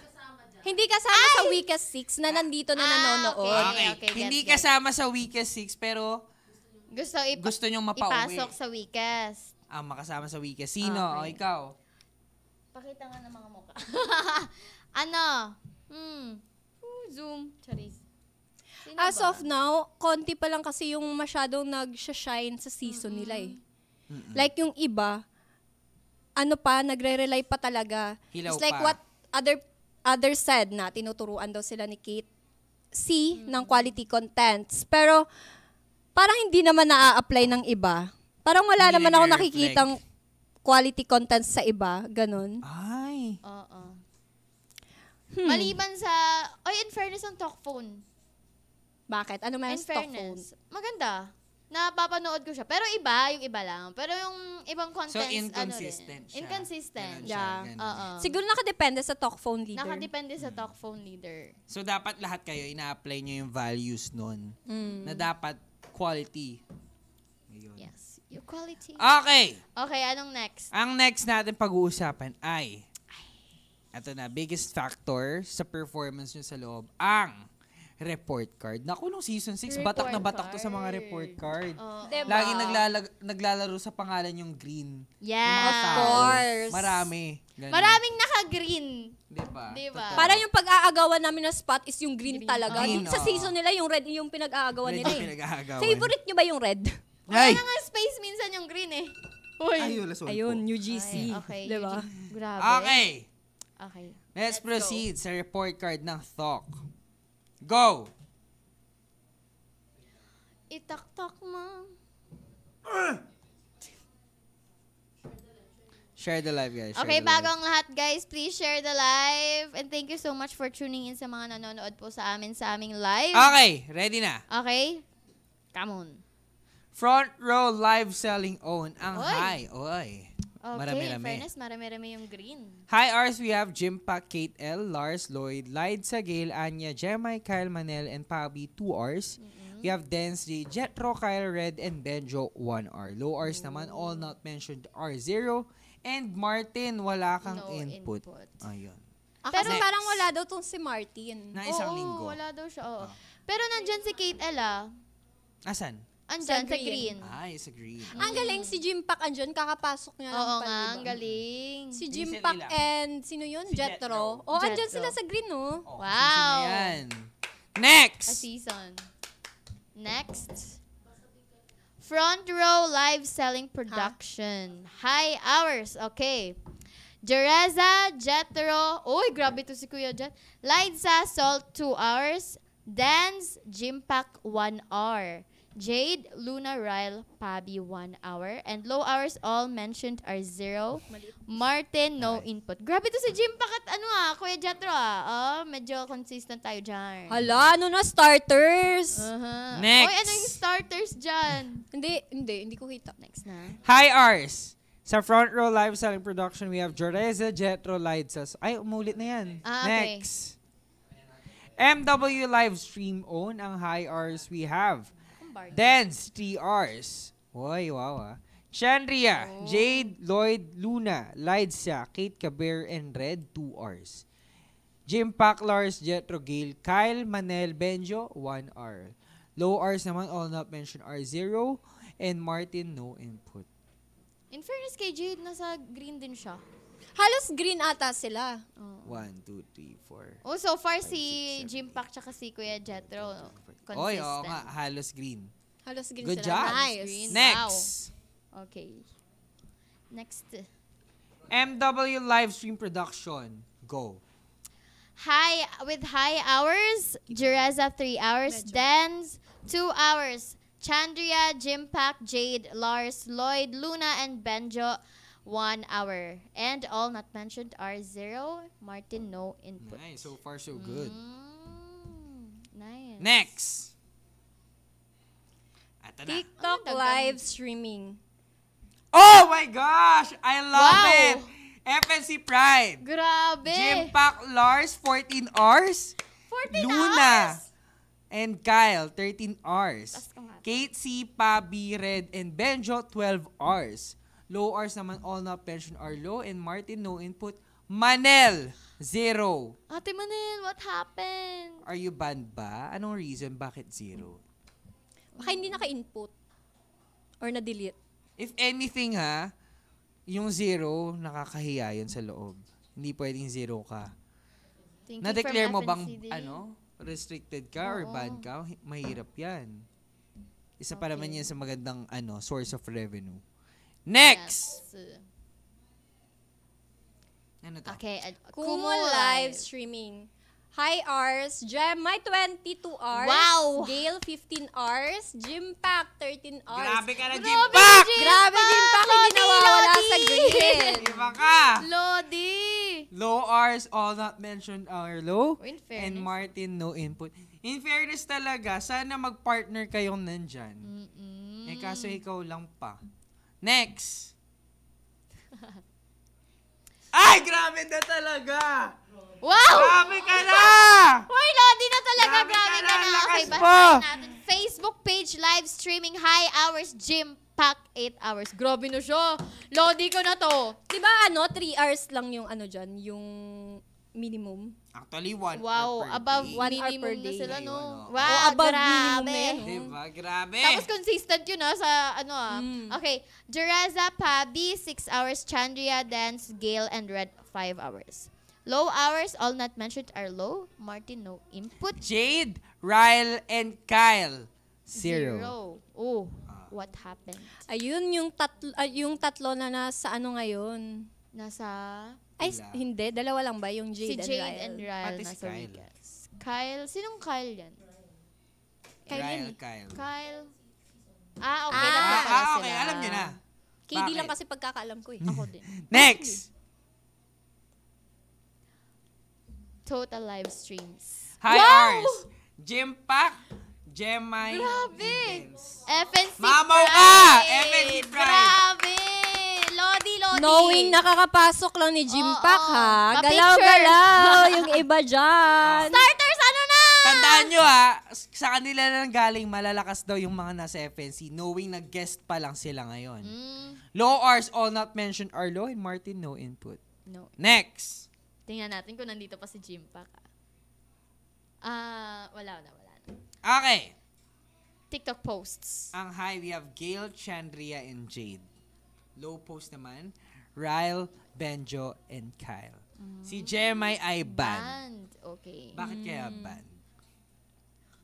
Hindi kasama Ay! sa weakest six na nandito na ah, nanonood. Okay, okay. okay hindi gets. kasama sa weakest six pero gusto, ipa- gusto nyong mapauwi. Ipasok sa weakest. Ah, makasama sa weakest. Sino? Okay. oh, ikaw? Pakita nga ng mga mukha. ano? Hmm. Ooh, zoom. Charis. Sino As ba? of now, konti pa lang kasi yung masyadong nag-shine sa season mm-hmm. nila eh. Mm-hmm. Like yung iba, ano pa, nagre-rely pa talaga. Hilaw It's like pa. what other other said na tinuturuan daw sila ni Kate C mm-hmm. ng quality contents. Pero parang hindi naman naa-apply ng iba. Parang wala hindi naman ako nakikitang quality contents sa iba, ganun. Ay. Oo. Hmm. Maliban sa, oy, in fairness ng talk phone, bakit? Ano may In phone? Maganda. Napapanood ko siya. Pero iba, yung iba lang. Pero yung ibang contents, So, inconsistent ano rin. siya. Inconsistent. Ganun Yeah. ganun. Oo. Siguro nakadepende sa talk phone leader. Nakadepende sa hmm. talk phone leader. So, dapat lahat kayo, ina-apply nyo yung values nun. Hmm. Na dapat quality. Ayun. Yes. Your quality. Okay! Okay, anong next? Ang next natin pag-uusapan ay, ito na, biggest factor sa performance nyo sa loob, ang report card. Naku, nung season 6, batak na batak to sa mga report card. Oh, diba? Lagi naglalag- naglalaro sa pangalan yung green. Yeah, yung mga tao, of course. Marami. Ganun. Maraming naka-green. Diba? diba? Totoo. Para yung pag-aagawan namin na spot is yung green, green. talaga. Green, Sa season nila, yung red yung pinag-aagawan red nila. Yung eh. pinag-aagawan. Favorite nyo ba yung red? Wala na nga space minsan yung green eh. Uy. Ayun, lasol Ayun, UGC. Ay, okay. Diba? UGC. Grabe. Okay. Okay. Let's, Let's proceed go. sa report card ng Thok. Go! Itaktak, mo. Share the live, guys. Share okay, bago ang lahat, guys, please share the live. And thank you so much for tuning in sa mga nanonood po sa amin sa aming live. Okay, ready na. Okay, come on. Front row live selling own. Ang Oy. high. Oy. Okay, marami-rami. fairness, marami-rami yung green. Hi, ours, we have Jimpa, Kate L, Lars, Lloyd, Lyde Sagil, Anya, Jemai, Kyle Manel, and Pabi, 2 Rs. Mm-hmm. We have Densley, Jetro, Kyle Red, and Benjo, 1 R. Low Rs Ooh. naman, all not mentioned, R0. And Martin, wala kang no input. input. Ayun. Ah, Pero next. parang wala daw tong si Martin. Na isang Oo, linggo. wala daw siya. Oo. Oh. Pero nandyan si Kate L, ah. Asan? Andyan, sa green. Ay, sa green. Mm. Ang galing si Jim Pak andyan, kakapasok niya lang Oo pa, nga, ang galing. Si Jim Diesel Pak and sino yun? Si Jetro. Jetro. Oh, andyan sila sa green, no? Oh, oh wow. yan? Next! A season. Next. Front Row Live Selling Production. Huh? High hours. Okay. Jereza, Jetro. Uy, grabe to si Kuya Jet. Liza, Salt, 2 hours. Dance, Jimpak, 1 hour. Jade, Luna, Ryle, Pabi, 1 hour. And low hours all mentioned are 0. Martin, no okay. input. Grabe to sa gym. Bakit ano ah, Kuya Jatro ah. Oh, medyo consistent tayo dyan. Hala, ano na, starters? Uh-huh. Next. Oy, ano yung starters dyan? hindi, hindi, hindi ko kita. Next na. Hi, Ars. Sa front row live selling production, we have Joreza, Jetro, Lidsas. Ay, umulit na yan. Ah, okay. Next. MW live stream own ang high hours we have. Martin. Dance TRs. Uy, wow ah. Chandria, oh. Jade, Lloyd, Luna, Lydsa, Kate Caber, and Red, 2 Rs. Jim Pack, Lars, Jetro Gale, Kyle, Manel, Benjo, 1 R. Low Rs naman, all not mentioned are 0, and Martin, no input. In fairness kay Jade, nasa green din siya. Halos green ata sila. Oh. One, two, three, four. Oh, so far five, si six, Jim Pak tsaka si Kuya Jetro consistent. Oy, oo nga, halos green. Halos green Good sila. Job. Nice. Green. Next. Wow. Okay. Next. MW Livestream Production. Go. Hi, with high hours, Jereza 3 hours, Medyo. Dens 2 hours, Chandria, Jim Pak, Jade, Lars, Lloyd, Luna, and Benjo one hour. And all not mentioned are zero. Martin, no input. Nice. So far, so good. Mm, nice. Next! Ito TikTok ano live streaming. Oh my gosh! I love wow. it! FNC Pride. Grabe. Jim Pack Lars, 14 hours. 14 Luna hours? and Kyle, 13 hours. Kate C. Pabi Red and Benjo, 12 hours. Low Rs naman, all na pension are low. And Martin, no input. Manel, zero. Ate Manel, what happened? Are you banned ba? Anong reason? Bakit zero? Baka hindi naka-input. Or na-delete. If anything ha, yung zero, nakakahiya yun sa loob. Hindi pwedeng zero ka. Thank Na-declare mo bang, ano, restricted ka Oo. or banned ka? Mahirap yan. Isa pa naman yan sa magandang, ano, source of revenue. Next! Yes. Ano to? Okay, uh, Kumu Live Streaming. Hi, Rs. Gem, my 22 Rs. Wow! Gail, 15 Rs. Jim Pack, 13 Rs. Grabe ka na, Jim Pack! Grabe, Jim Pack! Grabe, Jim Hindi nawawala sa green. Iba ka! Lodi! Low Rs, all not mentioned are low. Oh, in And Martin, no input. In fairness talaga, sana mag-partner kayong nandyan. Mm-mm. Eh, kaso ikaw lang pa. Next! Ay, grabe na talaga! Wow! Grabe ka na! Hoy, Lodi na talaga, grabe, grabe ka na. Ka na. Okay, basahin natin. Facebook page live streaming high hours gym pack 8 hours. Grabe no siya. Lodi ko na to. Di ba ano, 3 hours lang yung ano dyan, yung minimum. Actually, one Wow, per above day. one hour per day sila, no? Ayun, oo. Wow, Oh, above minimum grabe. na Diba? Grabe. Tapos consistent yun, ah, sa ano, ah. Mm. Okay, Jeraza, Pabi, 6 hours, Chandria, Dance, Gale, and Red, 5 hours. Low hours, all not mentioned are low. Martin, no input. Jade, Ryle, and Kyle. Zero. Oh, ah. what happened? Ayun, yung tatlo, ah, yung tatlo na nasa ano ngayon. Nasa ay, hindi. Dalawa lang ba? Yung Jade, si Jade and Ryle. Pati si Kyle. weekends. Kyle. Sinong Kyle yan? Kyle yan eh. Kyle, Kyle. Ah, okay. Ah, Ah, okay. sila. Alam niyo na. KD lang kasi pagkakaalam ko eh. Ako din. Next! Total live streams. Hi, Ars! Jim Pak, Jemai. Grabe! FNC Mamaw ka! Ah! FNC Pride! Grabe! Lodi, Lodi. Knowing nakakapasok lang ni Jim oh, Pack, oh. ha? Galaw-galaw yung iba dyan. Starters, ano na? Tandaan nyo, ha? Sa kanila lang galing, malalakas daw yung mga nasa FNC, knowing nag guest pa lang sila ngayon. Mm. Low R's, all not mentioned are low, and Martin, no input. No. Next! Tingnan natin kung nandito pa si Jim Pack, ha? Uh, ah, wala na, wala na. Okay. TikTok posts. Ang high, we have Gail, Chandria, and Jade low post naman, Ryle, Benjo, and Kyle. Mm. Si Jemai ay banned. Banned, okay. Bakit mm. kaya banned?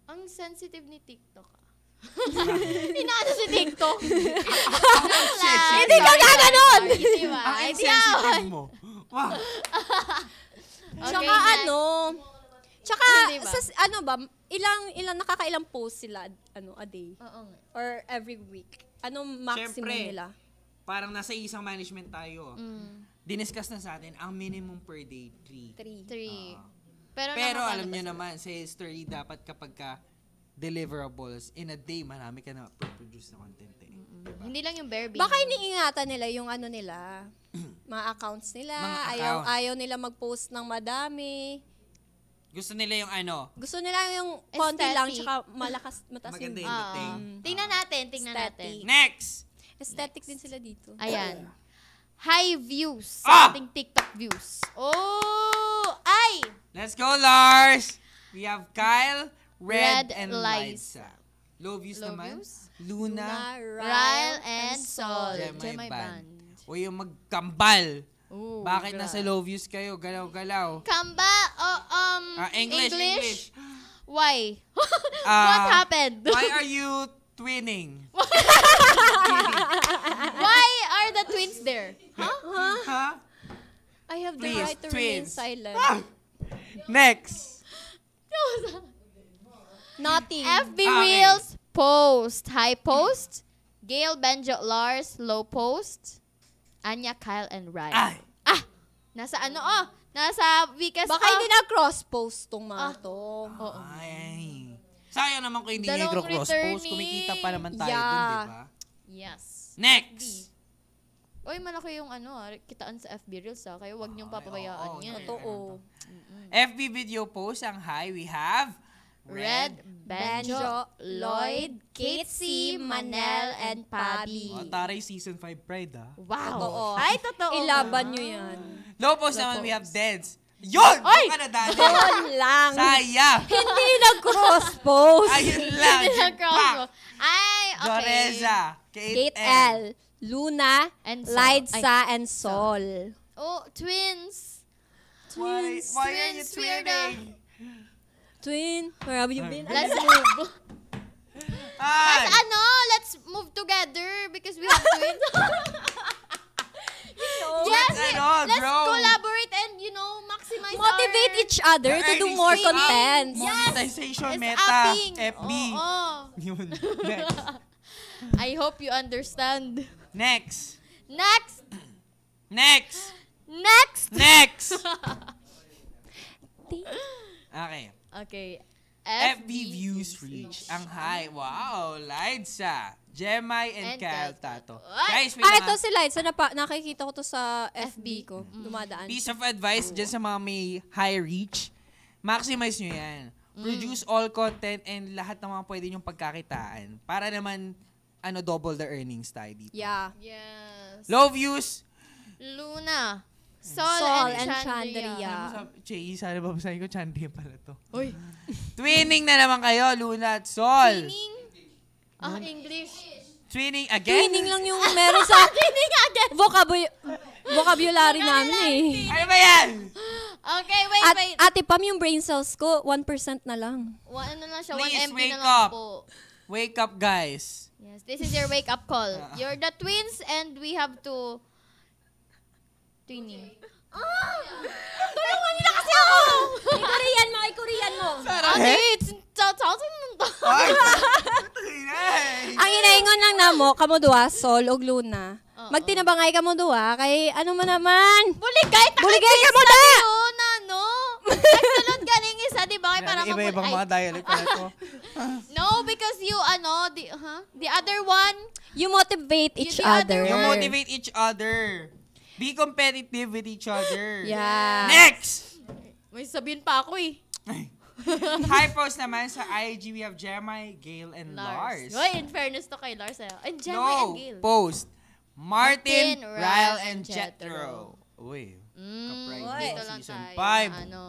Ang sensitive ni TikTok ah. Inaano si TikTok? Joke lang. Hindi ka gaganon! Ang insensitive mo. Wow. okay, Tsaka ano, tsaka diba? sa, ano ba, ilang, ilang nakakailang post sila ano, a day? Oo Or every week? Ano maximum Siyempre, nila? parang nasa isang management tayo. Mm. Diniscuss na sa atin ang minimum per day, 3. 3. Uh, pero, pero alam nyo naman, sa history, dapat kapag ka deliverables, in a day, marami ka na produce na content eh. Mm-hmm. Diba? Hindi lang yung bare Baka iniingatan nila yung ano nila, mga accounts nila. Mga account. ayaw, ayaw nila mag-post ng madami. Gusto nila yung ano? Gusto nila yung konti lang, tsaka malakas, mataas yung... Maganda yung dating. Uh, tingnan natin, tingnan Static. natin. Next! Aesthetic din sila dito. Ayan. High views ah! sa ah! ating TikTok views. Oh! Ay! Let's go, Lars! We have Kyle, Red, Red and Liza. Liza. Low views Low naman. Views? Luna, Luna Ryle, and Sol. Gemay Band. Band. O yung magkambal. Ooh, Bakit grabe. nasa low views kayo? Galaw-galaw. Kamba, oh, um, uh, English, English. English. Why? Uh, What happened? why are you Twinning. Why are the twins there? Huh? Huh? I have the right to remain silent. Ah! Next. Nothing. FB ah, okay. Reels post. High post. Gail Benjo Lars low post. Anya, Kyle, and Ryan. Ay! Ah! Nasa ano, oh. Nasa weakest Baka hindi na cross-post tong mga to. Ay. Saya naman ko hindi niya i-cross post. Kumikita pa naman tayo yeah. dun, di ba? Yes. Next! FB. Oy, malaki yung ano, ah. kitaan sa FB Reels ha. Ah. Kaya wag niyong papabayaan oh, oh, yan. Totoo. FB video post ang high we have Red, Benjo, Lloyd, Casey, Manel, and Pabi. Oh, taray season 5 pride, ah. Wow. Oo. Ay, totoo. Ilaban nyo yan. No post naman, we have Dance, yun! Ay! Yung nadali. Yun lang. Sayang. Hindi nag-cross-post. Ayun lang. Hindi nag-cross-post. Ay, okay. Joreza. Kate, Kate L. Luna, and Sol. Lidsa, Ay. and Sol. Oh, twins. Twins. Why, why twins, are you twinning? Twin, where have you been? Let's move. Ay. Let's, ano, let's move together because we have twins. you know, yes, let's, ano, let's collaborate and, you know, maximize Motivate our... each other to do more content. Yes. Monetization meta, upping. FB. Oh, oh. Next. I hope you understand. Next. Next. Next. Next. Next. okay. Okay. FB, FB views reach. Ang high. Wow, Lidsa. Jemai and, and Kyle Tato. Guys, may ah, mga... ito si Light. So, napa, nakikita ko to sa FB ko. Mm. Dumadaan. Piece of advice oh. dyan sa mga may high reach. Maximize nyo yan. Mm. Produce all content and lahat ng mga pwede nyong pagkakitaan. Para naman, ano, double the earnings tayo dito. Yeah. Yes. Love views. Luna. Sol, Sol and, and ano sa Chandria. Che, sana babasahin ko, Chandria pala to. Uy. Twinning na naman kayo, Luna at Sol. Twinning? Ah, English. Twinning again? Twinning lang yung meron sa Twinning again. Vocabu- vocabulary namin eh. Ano ba yan? Okay, wait, At, wait. Ate Pam, yung brain cells ko, 1% na lang. One, ano na siya, Please, 1 MB na lang up. po. Wake up, guys. Yes, this is your wake up call. You're the twins and we have to... Twinning. Oh! Tulungan niyo na kasi ako! I-Korean mo, i-Korean mo. 아니 진짜 짜증난다. Ay! Ang inaingon lang namo, kamo duwa, sol og luna. Magtinabangay kamo duwa kay ano man naman. Buligay ta Buligay ka mo na! na no. Nagsulod ganing isa, di ba? Kay para Grabe, Iba-ibang mga dialect ko. No, because you ano, the, huh? the other one, You motivate each other. You motivate each other. Be competitive with each other. Yeah. Next! May sabihin pa ako eh. Hi post naman sa IG, we have Jemai, Gail, and Lars. Lars. Well, in fairness to kay Lars, eh. and Jemai no, and Gail. post. Martin, Martin Ryle, and Jethro. Uy, mm, kapride Dito lang season 5. Ano,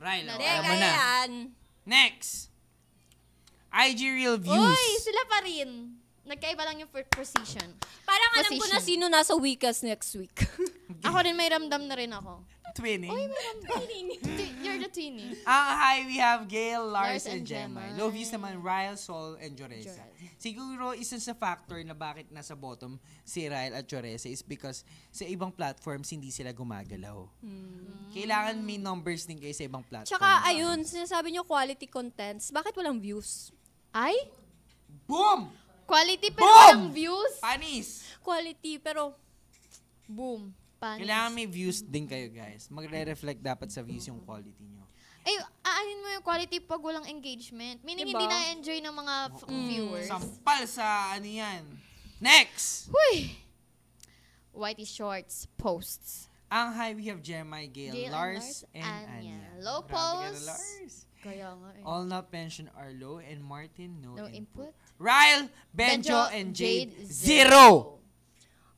Ryle, oh, alam mo na. Next. IG Real Views. Uy, sila pa rin nagkaiba lang yung precision. Parang alam ko na sino nasa weakest next week. ako rin may ramdam na rin ako. Twinning? Oh, may ramdam. Twinning. You're the twinning. Uh, hi, we have Gail, Lars, Lars and, Gemma. Gemma. Low views naman, Ryle, Sol, and Joresa. Siguro, isa sa factor na bakit nasa bottom si Ryle at Joresa is because sa ibang platforms, hindi sila gumagalaw. Hmm. Kailangan may numbers din kayo sa ibang platforms. Tsaka, ayun, sinasabi nyo quality contents. Bakit walang views? Ay? Boom! Quality pero boom! views. Panis! Quality pero boom. Panis. Kailangan may views din kayo guys. Magre-reflect dapat sa views yung quality nyo. Ay, aahin mo yung quality pag walang engagement. Meaning diba? hindi na-enjoy ng mga f- mm, viewers. Sampal sa ano yan. Next! Huy! Whitey Shorts posts. Ang hi, we have Jeremiah, Gale, Gail Lars, and, and Anya. Anya. Low posts. Lars. Kaya nga eh. All not mention are low and Martin, no, no input. input. Ryle, Benjo, and Jade, zero.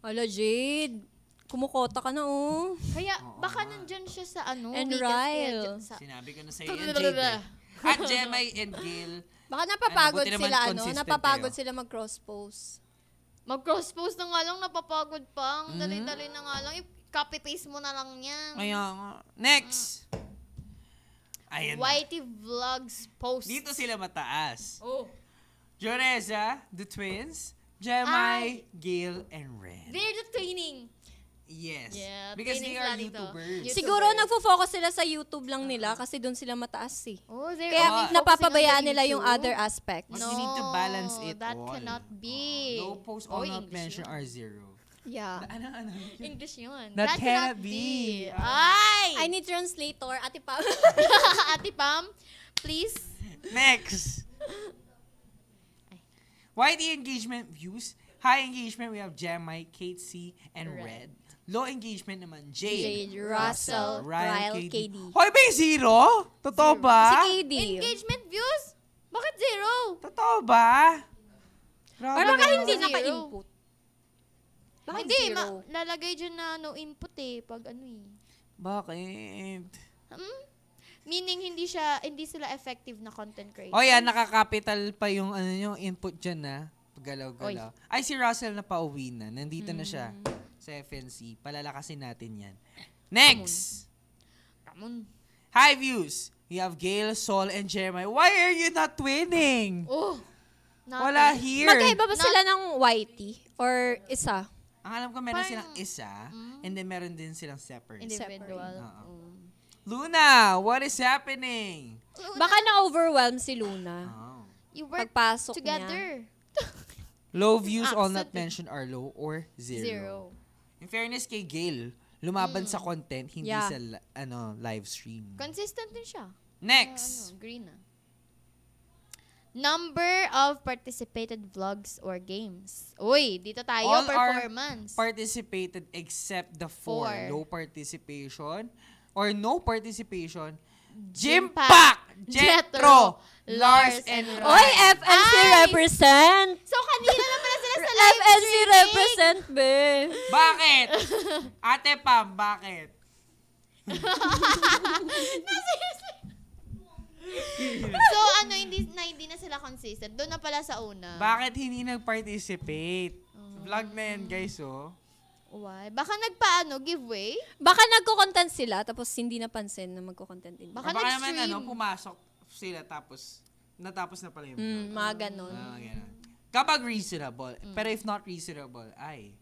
Ala, Jade. Kumukota ka na, oh. Kaya, baka nga. nandyan siya sa ano. And Vegas, Ryle. Sa, Sinabi ko na sa iyo Jade. eh. At Gemma and Gil. Baka ano, napapagod Ano, sila, ano? Napapagod kayo. sila mag-cross-post. Mag-cross-post na nga lang, napapagod pa. Ang mm-hmm. dali-dali na nga lang. I- Copy-paste mo na lang yan. Kaya nga. Next. Ayan. na. Vlogs post. Dito sila mataas. Oh. Joreza, the twins, Jemai, Gail, and Ren. They're the twinning. Yes. Yeah, Because they are dito. YouTubers. Siguro nagfo-focus sila sa YouTube lang nila uh-huh. kasi doon sila mataas eh. Oh, they're Kaya oh, napapabayaan nila yung other aspects. No, you need to balance it that all. cannot uh-huh. be. Oh, no post all oh, not mention are zero. Yeah. Na, ano, ano? English yun. That, that cannot, cannot be. be. Uh-huh. Ay! I need translator. Ate Pam. Ate Pam, please. Next. Why the engagement views. High engagement, we have Jamai, Kate C, and Red. Red. Low engagement naman, Jade. Jade, Russell, Russell Ryle, KD. KD. Hoy, ba zero? Totoo zero. ba? Si KD. Engagement views? Bakit zero? Totoo ba? Grabe Parang ka hindi naka-input. Bakit hindi, zero? Ma- lalagay dyan na no input eh, pag ano eh. Bakit? Hmm? Meaning, hindi siya, hindi sila effective na content creator. Oh yeah, nakakapital pa yung ano yung input dyan na ah. galaw-galaw. Ay, si Russell na pauwi na. Nandito mm. na siya mm. sa FNC. Palalakasin natin yan. Next! Come on. Hi, views! We have Gail, Sol, and Jeremiah. Why are you not twinning? Oh, not Wala that. here. Magkaiba ba not sila ng YT? Or isa? Ang alam ko, meron Parang, silang isa, mm. and then meron din silang separate. Individual. Oo. Luna, what is happening? Luna. Baka na-overwhelm si Luna. Oh. You work Pagpasok together. Niya. Low views all not mentioned are low or zero. Zero. In fairness kay Gail, lumaban mm. sa content, hindi yeah. sa ano live stream. Consistent din siya. Next. Uh, ano, green Number of participated vlogs or games. Uy, dito tayo, All performance. Are participated except the four. four. Low participation, or no participation, Jim Pak, Jetro, Lars, and Roy. Oy, FNC Ay! represent! So, kanina lang pala sila sa live FNC streaming. represent, be. Bakit? Ate Pam, bakit? so, ano, hindi na, hindi na sila consistent. Doon na pala sa una. Bakit hindi nag-participate? Oh. Vlog na yan, guys, oh. Why? Baka nagpaano, giveaway? Baka nagko-content sila, tapos hindi napansin na magko-content din. Baka, Baka naman nag ano, pumasok sila, tapos natapos na pala yung mm, vlog. Mm, mga ganon. Ah, ganun. Kapag reasonable, Mm. pero if not reasonable, ay,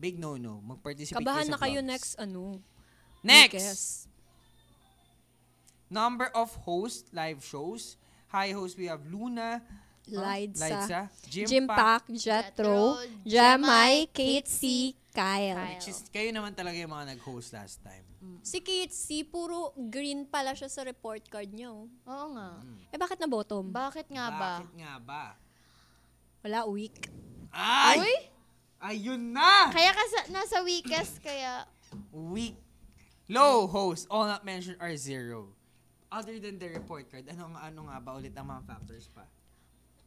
big no-no, mag-participate Kabahan kayo sa na kayo vlogs. next, ano? Next! Number of host live shows. High host, we have Luna, Lidsa, Jim Pack, Jetro, Jetro, Jamai, Kate C, Kyle. Kyle. Which is, kayo naman talaga yung mga nag-host last time. Mm. Si Kitsi, puro green pala siya sa report card niyo. Oo nga. Mm. Eh, bakit na bottom? Bakit nga ba? Bakit nga ba? Wala, weak. Ay! Uy? Ayun na! Kaya kasi nasa weakest, kaya... Weak. Low host, all not mentioned are zero. Other than the report card, ano, ano nga ba ulit ang mga factors pa?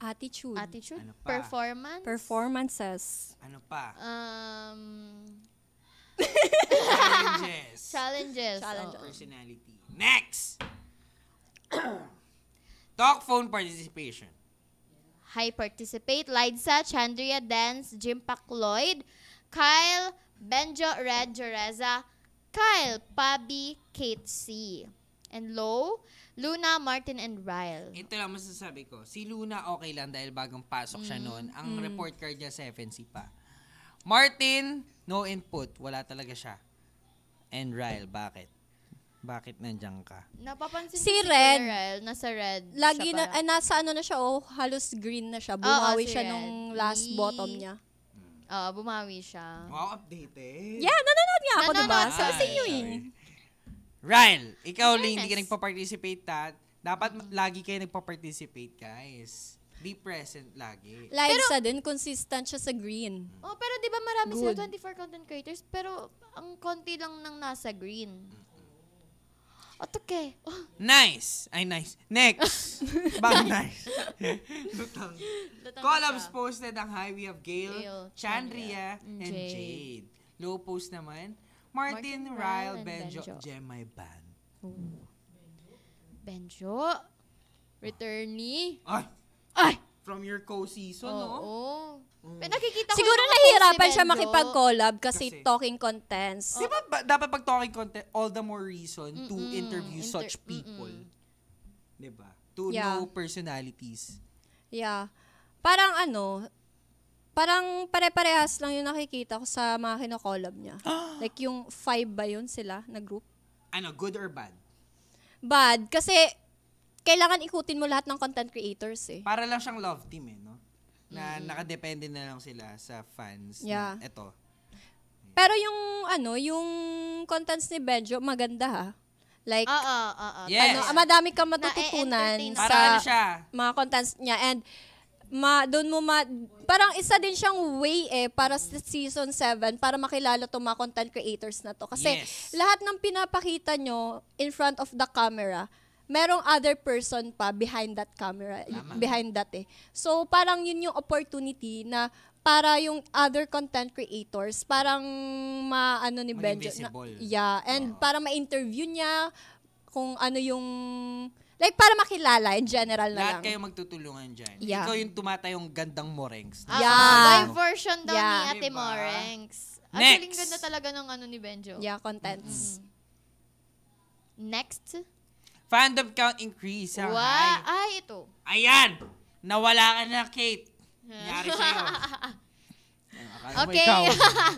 Attitude. Attitude. Ano pa? Performance. Performances. Ano pa? Um, Challenges. Challenges. Challenges. Oh. Personality. Next! Talk phone participation. Hi Participate, Lidsa, Chandria Dance, Jim Lloyd, Kyle, Benjo Red Jereza, Kyle, Pabi, Kate C. And low, Luna, Martin, and Ryle. Ito lang masasabi ko. Si Luna okay lang dahil bagong pasok mm. siya noon. Ang mm. report card niya 7C pa. Martin, no input. Wala talaga siya. And Ryle, bakit? Bakit nandiyan ka? Napapansin si, si Red, Ryle, nasa red. Lagi na, eh, nasa ano na siya, oh, halos green na siya. Bumawi oh, oh, si siya red. nung last e... bottom niya. Oo, uh, bumawi siya. Wow, updated. Yeah, nanonood nga ako, diba? Sa, sa inyo eh. Ryan, ikaw lang hindi ka nagpa-participate ha. Ah. Dapat mm-hmm. lagi kayo nagpa-participate, guys. Be present lagi. Liza din, consistent siya sa green. Oh, pero di ba marami Good. sila 24 content creators, pero ang konti lang nang nasa green. At okay. Nice! Ay, nice. Next! Bang nice. Lutang. Lutang Collabs posted ang Highway of Gale, Gale Chandria, Chandria, and mm, Jade. Jade. Low post naman, Martin, Martin Ryle, Benjo, Benjo. Jemay Band. Benjo? Returnee? Ay! Ay! From your co-season, oh, no? Oo. Oh. Mm. Pero nakikita ko Siguro nahihirapan si siya makipag-collab kasi, kasi talking contents. Oh. Di ba, ba dapat pag talking content, all the more reason mm-mm. to interview Inter- such people. Di ba? To yeah. know personalities. Yeah. Parang ano, parang pare-parehas lang yung nakikita ko sa mga kinokolab niya. like yung five ba yun sila na group? Ano, good or bad? Bad. Kasi kailangan ikutin mo lahat ng content creators eh. Para lang siyang love team eh, no? Na mm. nakadepende na lang sila sa fans. Yeah. Na eto. Pero yung ano, yung contents ni Benjo, maganda ha. Like, oo, oo, oo. Yes. ano, madami kang matututunan sa ano siya. mga contents niya. And ma, doon mo ma, parang isa din siyang way eh para sa season 7 para makilala tong mga content creators na to. Kasi yes. lahat ng pinapakita nyo in front of the camera, merong other person pa behind that camera, Tama. behind that eh. So parang yun yung opportunity na para yung other content creators parang maano ni Benjo yeah and oh. para ma-interview niya kung ano yung Like, para makilala in general na Lahat lang. kayo magtutulungan dyan. Yeah. Ikaw yung tumatayong gandang morengs. Ah, yeah. Live version daw yeah. ni Ate diba? Morengs. Actually, Next. ganda talaga ng ano ni Benjo. Yeah, contents. Mm-hmm. Next. Fandom count increase. Ah. Wow. Ay, ito. Ayan! Nawala ka na, Kate. Nangyari sa'yo. Okay.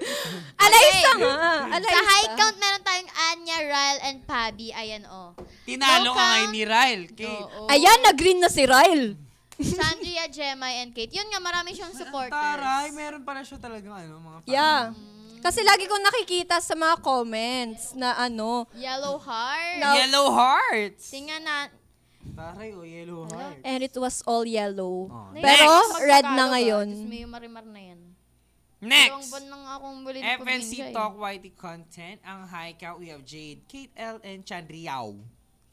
Alay sa nga. Alay sa. high count, meron tayong Anya, Ryle, and Pabi. Ayan, oh. Tinalo ka ngayon ni Ryle. Kate. Oo. Ayan, nag-green na si Ryle. Sandria, Gemma, and Kate. Yun nga, marami siyang supporters. Taray, meron pala siya talaga, ano, mga fans. Yeah. Kasi lagi kong nakikita sa mga comments na ano. Yellow heart. No. Yellow hearts. Tingnan na. Taray o, oh, yellow heart. And it was all yellow. Oh. Pero, Next. red na ah. ngayon. Tapos may marimar na yan. Next! akong FNC eh. Talk YT Content, ang high count, we have Jade, Kate L, and Chandriao.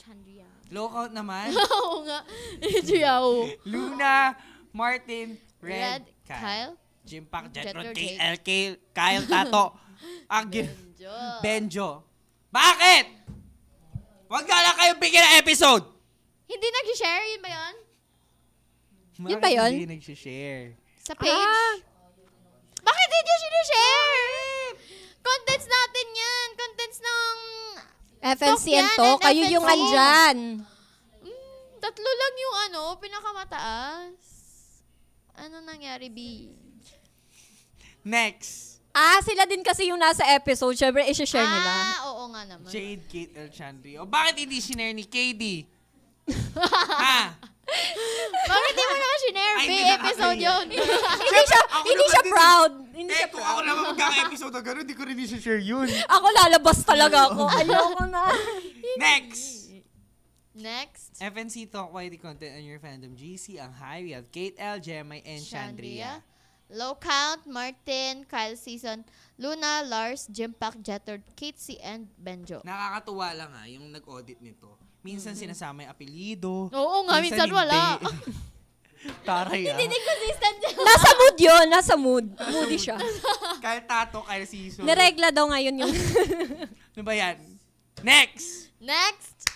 Chandriao. Low count naman. Oo nga. Chandriao. Luna, Martin, Red, Red Kyle, Kyle, Jim Pak, Jetron, KL, Kyle, Kyle Tato, Agil, Benjo. Benjo. Bakit? Huwag na lang kayong bigyan ng episode! Hindi nag-share, yun ba yun? Bakit yun ba yun? hindi nag-share? Sa page? Ah, bakit hindi sinishare? Contents natin yan. Contents ng... FNC and Talk. Kayo yung andyan. Hmm, tatlo lang yung ano, pinakamataas. Ano nangyari, B? Next. Ah, sila din kasi yung nasa episode. Siyempre, isi-share nila. Ah, oo nga naman. Jade, Kate, El Chandri. O bakit hindi sinare ni KD? ha? Bakit di mo naman sinare? May episode nakakaya. yun. hindi siya, hindi siya proud. Hindi siya Eko, ako proud. magkaka-episode na gano'n, di ko rin isi-share yun. Ako lalabas talaga ako. Ayoko na. Next! Next, FNC Talk Quality Content on your fandom GC. Ang high, we have Kate L, Jemai, and Chandria. Low Count, Martin, Kyle Season, Luna, Lars, Jim Jimpak, Jetter, Kitsy, and Benjo. Nakakatuwa lang ha, ah, yung nag-audit nito. Minsan mm-hmm. sinasama yung apelido. Oo nga, minsan, minsan wala. Taray ah. Hindi consistent. nasa mood yun. Nasa mood. Moody siya. kaya tato, kaya siso. Neregla daw ngayon yung... ano ba yan? Next! Next!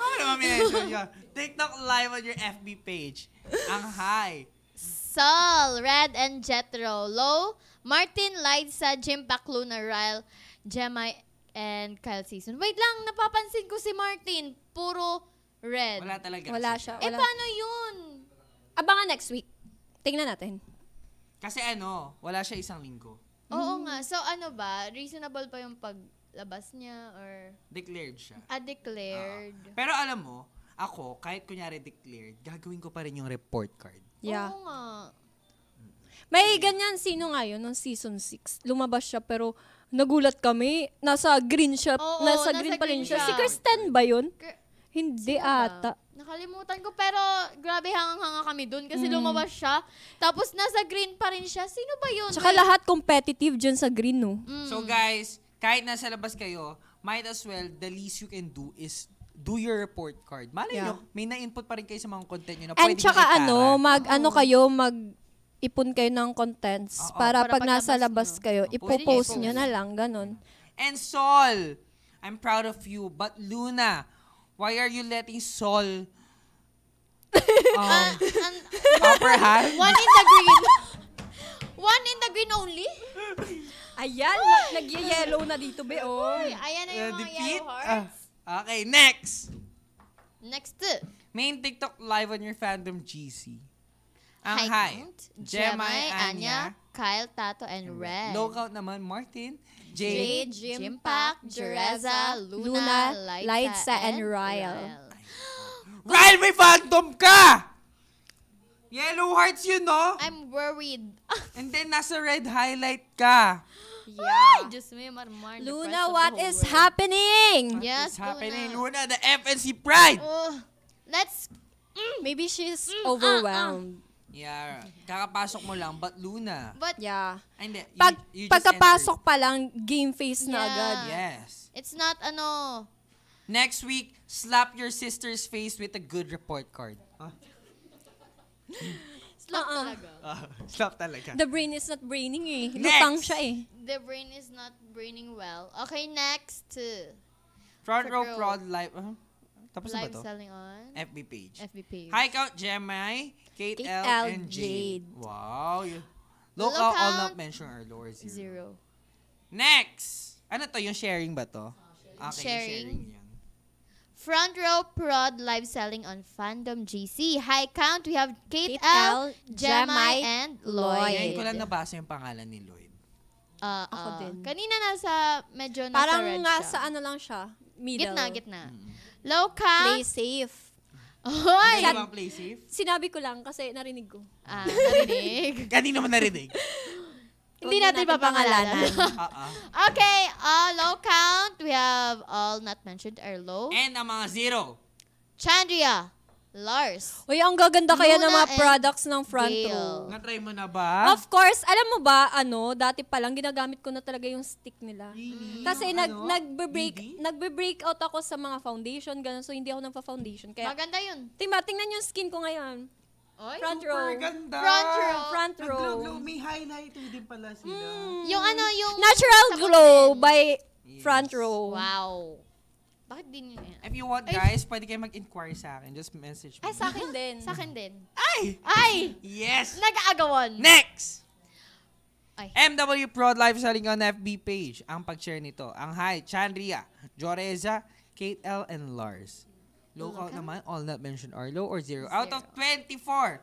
Paano ba minention siya? TikTok live on your FB page. Ang high. Sol, Red and Jetro. Low, Martin Liza, Jim Bacluna, Ryle, Gemma and Kyle Season. Wait lang, napapansin ko si Martin, puro red. Wala talaga. Wala siya. Eh, paano yun? Abangan next week. Tingnan natin. Kasi ano, wala siya isang linggo. Oo hmm. nga. So ano ba, reasonable pa yung paglabas niya or Declared siya. ah, declared? Oo. Ah. Pero alam mo, ako, kahit kunyari declared, gagawin ko pa rin yung report card. Yeah. Oo nga. May ganyan, sino nga yun, nung season 6. Lumabas siya, pero nagulat kami. Nasa green shop. Oo, nasa, nasa green pa rin siya. Si Kristen ba yun? Kr- Hindi Sina? ata. Nakalimutan ko, pero grabe hanga hanga kami dun kasi mm. lumabas siya. Tapos nasa green pa rin siya. Sino ba yun? Tsaka lahat competitive dyan sa green, no? Mm. So guys, kahit nasa labas kayo, might as well, the least you can do is do your report card. Malay Yeah. nyo, may na-input pa rin kayo sa mga content nyo na And pwede tsaka nyo ano, mag, ano kayo, mag ipon kayo ng contents Oo, para, para pag nasa labas nyo. kayo, ipopost nyo na lang, ganun. And Sol, I'm proud of you, but Luna, why are you letting Sol um, upper hand? One in the green. One in the green only? Ayan, nagye-yellow na dito, be, oh. Uy, ayan na yung uh, mga yellow ah, hearts. Uh, okay, next. Next. Main TikTok live on your fandom, GC. Ang high, count, Jemai, Anya, Kyle, Tato, and Red. Low count naman, Martin, Jade, Jade Jimpak, Jereza, Luna, Luna Lightsa, and, Ryle. Ryle. Ryle, may phantom ka! Yellow hearts yun, no? I'm worried. And then, nasa red highlight ka. Yeah. Ay, Diyos me, marmar. Luna, what is world. happening? What yes, is happening? Luna. Luna, the FNC pride. Uh, let's... Mm, maybe she's mm, ah, ah. overwhelmed. Uh, uh. Yeah. Kakapasok mo lang, but Luna. But yeah. Ay, hindi. You, Pag, you just pagkapasok entered. pa lang, game face na agad. Yes. It's not ano, Next week, slap your sister's face with a good report card. Huh? Ah. slap Uh-uh. talaga. Ah, slap talaga. The brain is not braining eh. Lutang siya eh. The brain is not braining well. Okay, next. front row girl. live. uh Tapos na ba Live selling on FB page. FB page. Hi, Count Gemini. Kate, Kate L, L, and Jade. Jade. Wow. Look, Look all not mentioned earlier. Lower zero. zero. Next! Ano to? Yung sharing ba to? Oh, sharing. Ah, okay, sharing. sharing yan. Front row prod live selling on Fandom GC. Hi count, we have Kate, Kate L, L Gemma, and Lloyd. Ngayon ko lang nabasa yung pangalan ni Lloyd. Uh, Ako ah. din. Kanina nasa medyo nasa Parang red nasa siya. ano lang siya. Middle. Gitna, gitna. Mm. Low count. Play safe. Hoy! Hindi bang play safe? Sinabi ko lang kasi narinig ko. Ah, narinig. Kanino mo narinig? Hindi natin papangalanan. Uh-uh. okay, uh, low count. We have all not mentioned are low. And ang mga zero. Chandria. Lars. Uy, ang gaganda kaya Luna ng mga products ng front Gail. row. Na-try mo na ba? Of course, alam mo ba, ano, dati pa lang ginagamit ko na talaga yung stick nila. Really? Kasi ano? nag ano? nagbe-break really? nagbe-break out ako sa mga foundation ganun, so hindi ako nagpa foundation Kaya Maganda 'yun. Tingnan tingnan yung skin ko ngayon. Oy, front row. Ganda. Front row. Front row. Nag-glow, may highlighter din pala sila. Mm. Yung ano, yung... Natural glow by yes. front row. Wow. Bakit din yun If you want, guys, pwede kayo mag-inquire sa akin. Just message me. Ay, sa akin din. sa akin din. Ay! Ay! Yes! Nag-aagawan. Next! Ay. MW Prod Live selling on FB page. Ang pag-share nito. Ang hi, Chandria, Joreza, Kate L, and Lars. Low count naman, all not mentioned are low or zero. zero. Out of 24,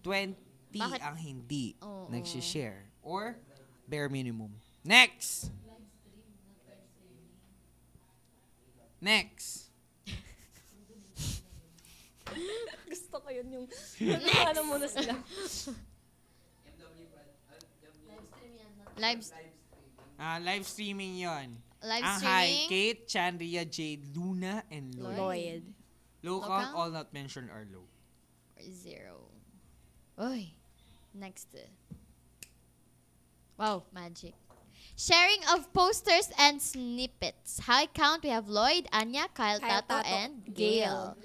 20 Bakit? ang hindi oh, nag-share. Or bare minimum. Next! Next. Gusto ko yun yung... Next! Ano muna sila? Live, ah, live streaming yon. Live Ang streaming? Hi, Kate, Chandria, Jade, Luna, and Lloyd. Lloyd. Low, Low count, all not mentioned are low. Or zero. Oy. Next. Wow, magic. Sharing of posters and snippets. High count, we have Lloyd, Anya, Kyle, Kyle Tato, Tato, and Gail.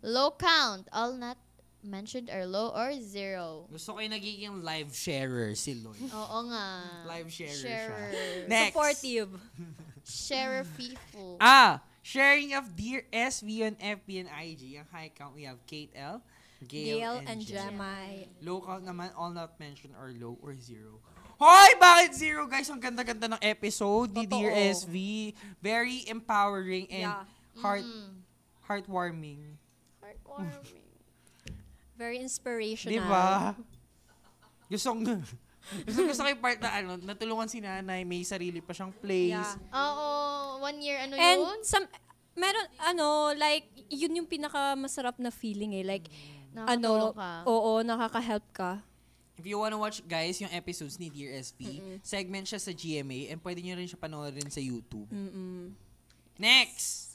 Low count, all not mentioned are low or zero. Gusto ko yung nagiging live sharer si Lloyd. Oo nga. Live sharer, sharer. siya. Next. Supportive. sharer people. Ah, sharing of dear SV on FB and IG. Ang high count, we have Kate L. Gail, Gail and, and Jemai. Low count naman, all not mentioned are low or zero. Hoy, bakit zero guys? Ang ganda-ganda ng episode ni Dear SV. Very empowering and yeah. heart mm. heartwarming. Heartwarming. Very inspirational. Diba? Gustong, gusto, gusto ko yung part na ano, natulungan si nanay, may sarili pa siyang place. Yeah. Oo, one year ano And yun? And some, meron, ano, like, yun yung pinakamasarap na feeling eh. Like, Nakakatulong mm. ano, ka. oo, nakaka-help ka. If you wanna watch, guys, yung episodes ni Dear SP, Mm-mm. segment siya sa GMA and pwede nyo rin siya panoorin sa YouTube. Mm-mm. Next!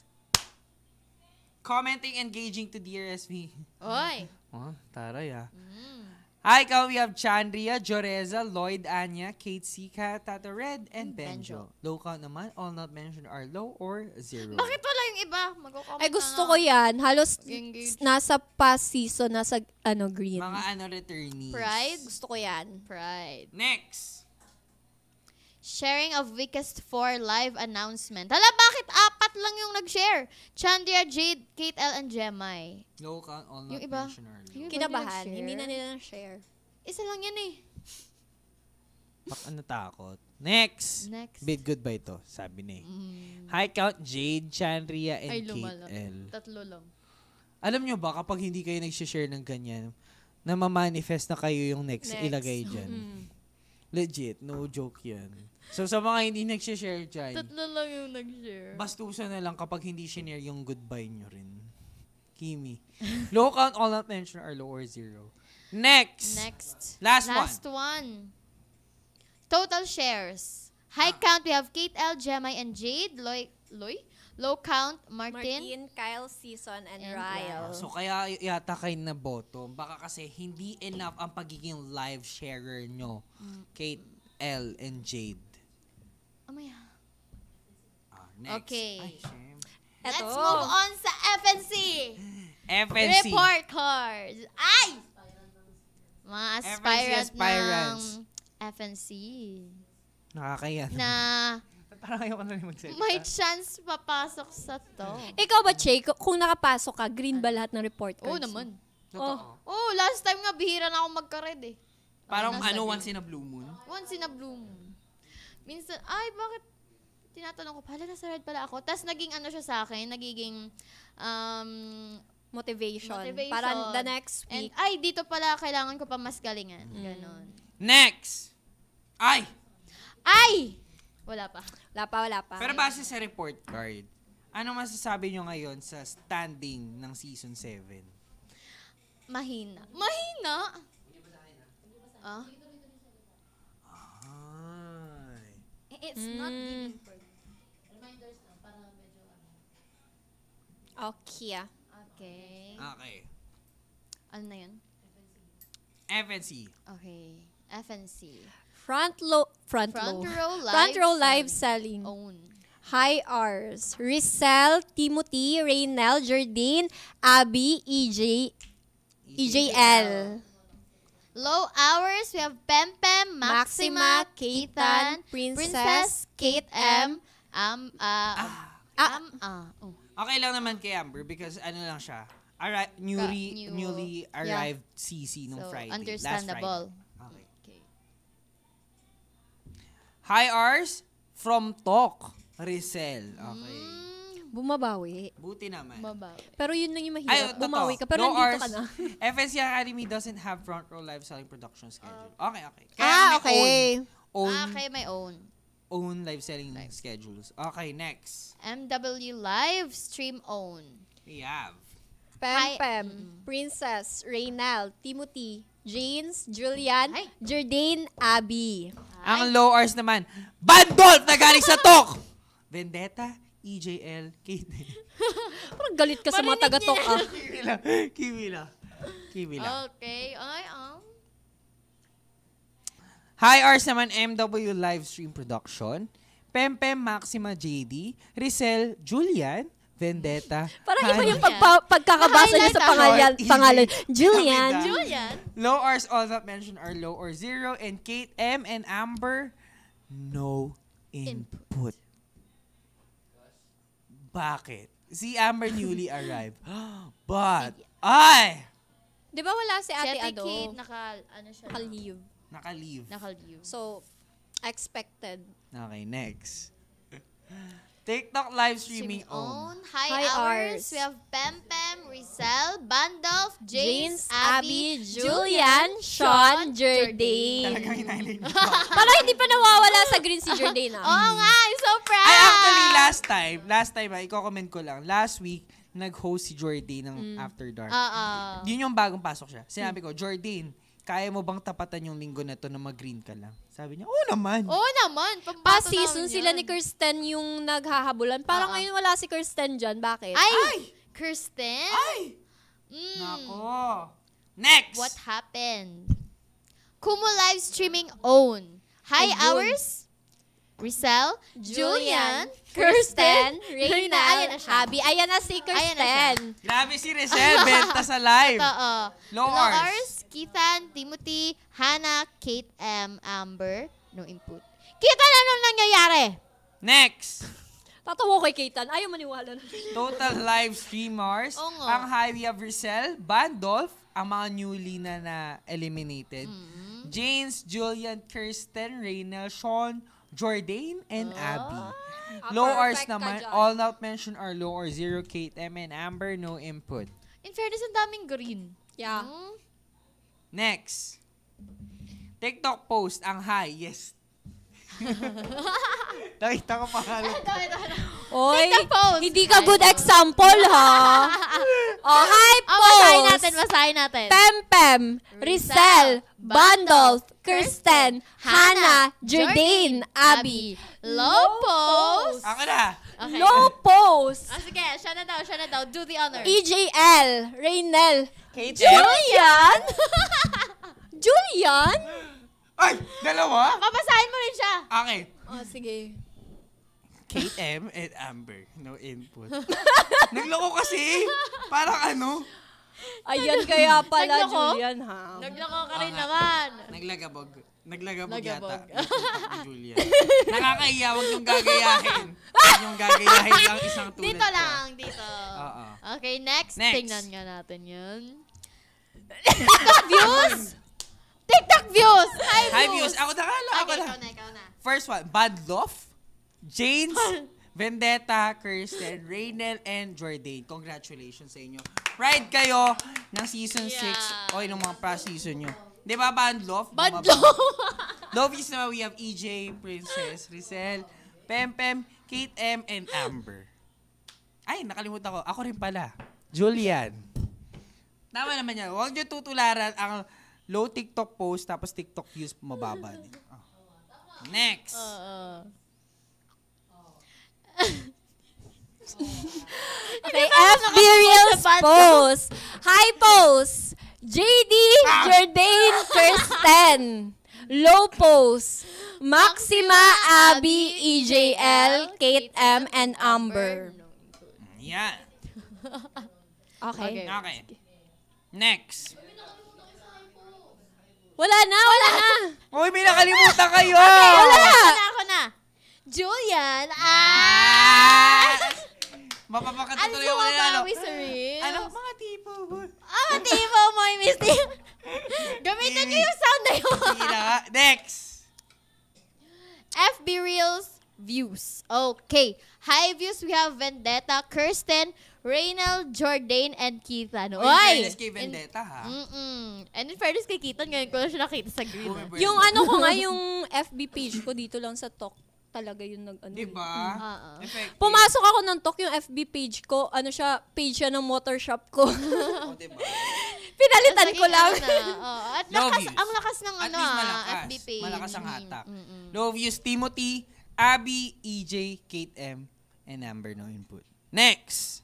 Commenting, engaging to Dear SP. Oy! Oh, taray ah. Mm. Hi, Kao, we have Chandria, Joreza, Lloyd, Anya, Kate Sika, Tata Red, and Benjo. Low count naman, all not mentioned are low or zero. Bakit wala yung iba? Mag-comment Ay, gusto ko yan. Halos nasa past season, nasa ano, green. Mga ano, returnees. Pride? Gusto ko yan. Pride. Next! Sharing of weakest four live announcement. Hala, bakit apat lang yung nag-share? Chandria, Jade, Kate L, and Jemai. No count, all not yung iba, yung iba Kinabahan. Hindi na nila share Isa lang yan eh. Pak, ano takot? Next! Next. Bid goodbye to, sabi ni. Mm. Hi count, Jade, Chandria, and Ay, Kate L. Tatlo lang. Alam nyo ba, kapag hindi kayo nag-share ng ganyan, na ma-manifest na kayo yung next, next. ilagay dyan. Mm. Legit, no joke yan. So sa mga hindi nag-share dyan, Tatlo lang yung nag-share. bastusan na lang kapag hindi share yung goodbye nyo rin. Kimi. Low count, all not mention, are low or zero. Next! Next. Last, Last one. one. Total shares. High ah. count, we have Kate L, Gemay, and Jade. Loy, Loy? Low count, Martin. Martin, Kyle, Season, and, And Ryle. So kaya yata kayo na boto. Baka kasi hindi enough ang pagiging live sharer nyo. Mm. Kate, L, and Jade. Oh my Oh, next. Okay. Ay, syempre. Let's move on sa FNC. FNC. Report cards. Ay! Mga aspirant, FNC aspirants. ng FNC. Nakakaya. Na Parang ayoko na rin magsalita. may chance papasok sa to. Ikaw ba, Che, k- kung nakapasok ka, green ba lahat ng report cards? Oo naman. Totoo. Oh, last time nga bihira na ako magka-red eh. Parang ano, green. once in a blue moon. Once in a blue moon minsan, ay, bakit tinatanong ko, pala nasa red pala ako. Tapos naging ano siya sa akin, nagiging um, motivation. motivation. Para the next week. And, ay, dito pala kailangan ko pa mas galingan. Mm. Ganon. Next! Ay! Ay! Wala pa. Wala pa, wala pa. Pero base sa report card, ano masasabi nyo ngayon sa standing ng season 7? Mahina. Mahina? Ah? Oh. It's mm. not giving birth. Mm. Reminders na, para medyo ano. Okay. Ah. Okay. Okay. Ano na FNC. Okay. FNC. Front, lo front, front low. Row front row live selling. Own. High R's. Rizal, Timothy, Raynel, Jardine, Abby, EJ, EJL. EJL. Low hours, we have Pem Pem, Maxima, Maxima Princess, Princess, Kate M, um, uh, ah, um, uh, oh. Okay lang naman kay Amber because ano lang siya, arri- newly, new, newly arrived yeah. CC nung so, Friday. understandable. Last Friday. Okay. okay. Hi, Ars, from Talk, Rizal. Okay. Mm. Bumabawi. Buti naman. Bumabawi. Pero yun lang yung mahirap. Ay, Bumawi ka. Pero no nandito ours. ka na. FSC Academy doesn't have front row live selling production schedule. Ah. Okay, okay. Kaya ah, may okay. Own, own, ah, okay, may own. Own live selling live. schedules. Okay, next. MW Live Stream Own. We have. Pem Pem, Princess, Reynal, Timothy, James, Julian, Hi. Jardine, Abby. Hi. Ang low hours naman, Bandol na galing sa Tok! Vendetta, EJL, Kate. Parang galit ka sa mga taga-talk ah. Kiwi Kimila. Kiwi Kimila. Okay. Ay, um. Hi, Ars naman, MW Livestream Production. Pempem Maxima JD, Rizel Julian, Vendetta. Parang iba yung pagpa- pagkakabasa niya sa pangalan. pangalan. Julian. Julian. Low Rs all that mention are low or zero and Kate M and Amber no input. input. Bakit? Si Amber newly arrived. But, ay! Di ba wala si Ate, si Ate Ado? Kate, naka, ano siya? Naka-leave. Naka-leave. Naka-leave. So, expected. Okay, next. TikTok live streaming own. Hi, Hi ours. ours. We have Pem Pem, Rizal, Bandolf, James, James Abby, Abby, Julian, Sean, Jordy. Talagang hinahiling Parang hindi pa nawawala nasa green si Jordana. Oo oh, nga, I'm so proud. Ay, actually, last time, last time, ah, i-comment ko lang, last week, nag-host si Jordan ng mm. After Dark. Oo. Yun yung bagong pasok siya. Sinabi mm. ko, Jordan, kaya mo bang tapatan yung linggo na to na mag-green ka lang? Sabi niya, oo naman. Oo naman. Past season sila ni Kirsten yung naghahabulan. Parang ngayon wala si Kirsten dyan. Bakit? Ay! Ay! Kirsten? Ay! Mm. Nako. Next! What happened? Kumu live streaming own. Hi, ours? Rizal, Julian, Kirsten, Reyna, ayan na siya. Abby. Ayan na si Kirsten. Grabe si Rizal, benta sa live. Totoo. Lowars, Keithan, Timothy, Hannah, Kate M, Amber, no input. Keithan, anong nangyayari? Next. Tatawa kay Keitan. Ayaw maniwala na. Total live streamers. Oo nga. Ang Highway of Rizal, Bandolf, ang mga newly na na-eliminated. Mm-hmm. James, Julian, Kirsten, Reyna, Sean, Jordan, and oh. Abby. Ah, low Perfect R's naman, dyan. all not mention are low or zero, Kate, M, and Amber, no input. In fairness, ang daming green. Yeah. Mm. Next. TikTok post, ang high. Yes, Nakita ko pangalan. Oy, hindi ka good example, ha? oh, hi, post! Oh, masahin natin, masahin natin. Pempem, Rizal, Bundles, Kirsten, Hannah, Jardine, Abby. Low post. Ako na. Okay. Low post. Ah, sige, siya na daw, siya na daw. Do the honor. EJL, Raynel, Julian, Julian, ay! Dalawa? Babasahin mo rin siya. Okay. Oh, sige. KM and Amber. No input. Nagloko kasi. Parang ano? Ayan kaya pala, Nagloko? Julian, ha? Naglako ka rin Oo naman. Naglagabog. Naglagabog, Naglagabog. yata. Julian. Julia. huwag yung gagayahin. Huwag yung gagayahin lang isang tulad Dito ko. lang, dito. Oo. Okay, next. Next. Tingnan nga natin yun. Views? TikTok views! High, High views. views. Ako na kala. Okay, ako na. Ikaw na, ikaw na. First one, Bad Badloff, Janes, Vendetta, Kirsten, Raynel, and Jordan. Congratulations sa inyo. Ride kayo ng season 6 yeah. o ng mga pra-season nyo. Di ba, Bad Badloff? Badloff! Lovies naman, we have EJ, Princess, Rizal, Pem Pem, Kate M, and Amber. Ay, nakalimutan ko. Ako rin pala. Julian. Tama naman yan. Huwag niyo tutularan ang Low TikTok post, tapos TikTok views mababa din. Oh. Next! Uh, uh. okay, FB Reels post. Hi post. JD ah. Jordan Kirsten. Low post. Maxima Abby EJL, e Kate M and Amber. Yan. Yeah. Okay. Okay. Next. Wala na, wala, na. Uy, may nakalimutan kayo. Okay, wala. Ako na, ako na. Julian at... Mapapakatuloy ako na ah. ano. Ano? Mga tipo. Ah, mga tipo mo, Miss Tipo. Gamitan niyo yung sound na yun. Sige Next. FB Reels views. Okay. Hi, views. We have Vendetta, Kirsten, Reynald, Jordan, and Keithan. Oh, in Oy! fairness kay Vendetta, ha? Mm-mm. And in fairness kay Keithan, ngayon ko lang siya nakita sa green. Oh, yung ano ko nga, yung FB page ko dito lang sa talk talaga yung nag ano. Diba? Eh. Mm, mm-hmm. uh-uh. Pumasok ako ng talk yung FB page ko. Ano siya, page siya ng motor shop ko. oh, diba? Pinalitan ko lang. oh, at Low lakas, ang lakas ng at ano, malakas, ah, FB page. Malakas ang mm-hmm. hatak. Mm-hmm. Low views, Timothy, Abby, EJ, Kate M, and Amber no input. Next!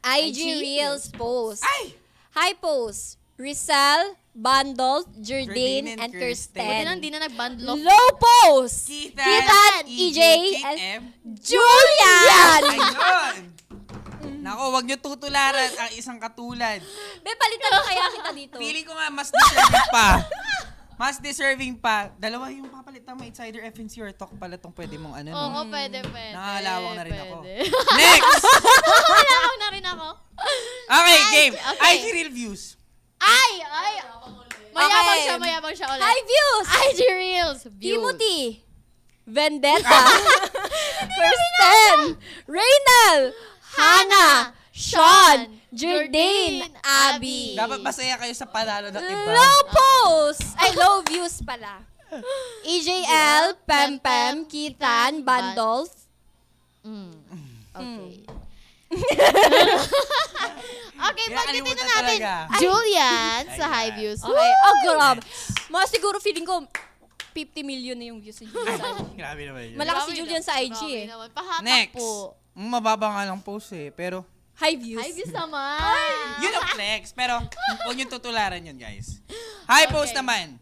IG, Reels post. Ay! Hi post. Rizal, Bundle, Jardine, and, and Kirsten. Buti lang, na nag-bundle. Low post! Kita, Kitan EJ, and e Julian! Ayun! Nako, wag niyo tutularan ang isang katulad. Be, palitan mo kaya kita dito. Feeling ko nga, mas deserve pa. Mas deserving pa. Dalawa yung papalit mo, it's either FNC or talk pala tong pwede mong ano. Oo, no? pwede, hmm. pwede. Nakakalawang na rin pwede. ako. Next! Nakakalawang na rin ako. Okay, game. Okay. IG Real Views. Ay! Ay! Mayabang okay. siya, mayabang siya ulit. High views! IG Reels. Views. Timothy. Vendetta. Kirsten. Reynal. Hannah. Sean, Jordan, Abby. Dapat masaya kayo sa panalo ng iba. Low post! I love views pala. EJL, Pem Pem, Kitan, Bundles. Mm. Hmm. Okay. okay, yeah, na natin, talaga. Julian sa High Views. Okay, oh grabe. Mga siguro feeling ko, 50 million na yung views ni Julian sa IG. grabe naman yun. Malaki si Julian sa IG. Eh. naman. Pahatak Next. po. Mababa nga lang post eh, pero High views. High views naman. Ay, yun ang flex. Pero huwag niyong tutularan yun, guys. High okay. post naman.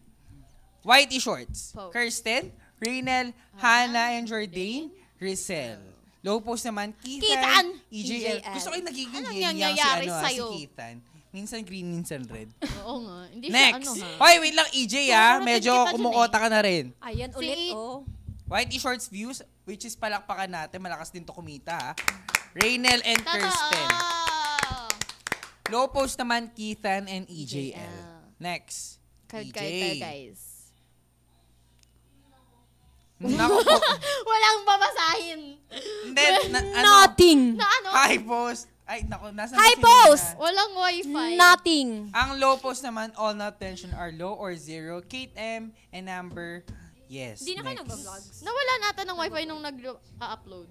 Whitey Shorts. Post. Kirsten, Renel, Hannah, and Jordan, Rizel. Oh. Low post naman, Keaton, EJL. E Gusto ko yung nagiging ano yin yang si, ano, ah, si Keaton. Minsan green, minsan red. Oo nga. Hindi Next. Siya, ano, ha? Hoy, wait lang, EJ ah. Medyo kumukota eh. ka na rin. Ayan, ulit, oh. Whitey Shorts views, which is palakpakan natin, malakas din to kumita ha. Raynel and Totoo! Kirsten. Low post naman, Keithan and EJL. E Next. Kagkaita, EJ. guys. Naku po. Walang babasahin. Then, na, ano? Nothing. Na ano? High post. Ay, naku, nasa High post! Walang wifi. Nothing. Ang low post naman, all not tension are low or zero. Kate M and Amber Yes. Hindi na kayo next. nag-vlogs. Nawala na ata ng wifi nung nag-upload.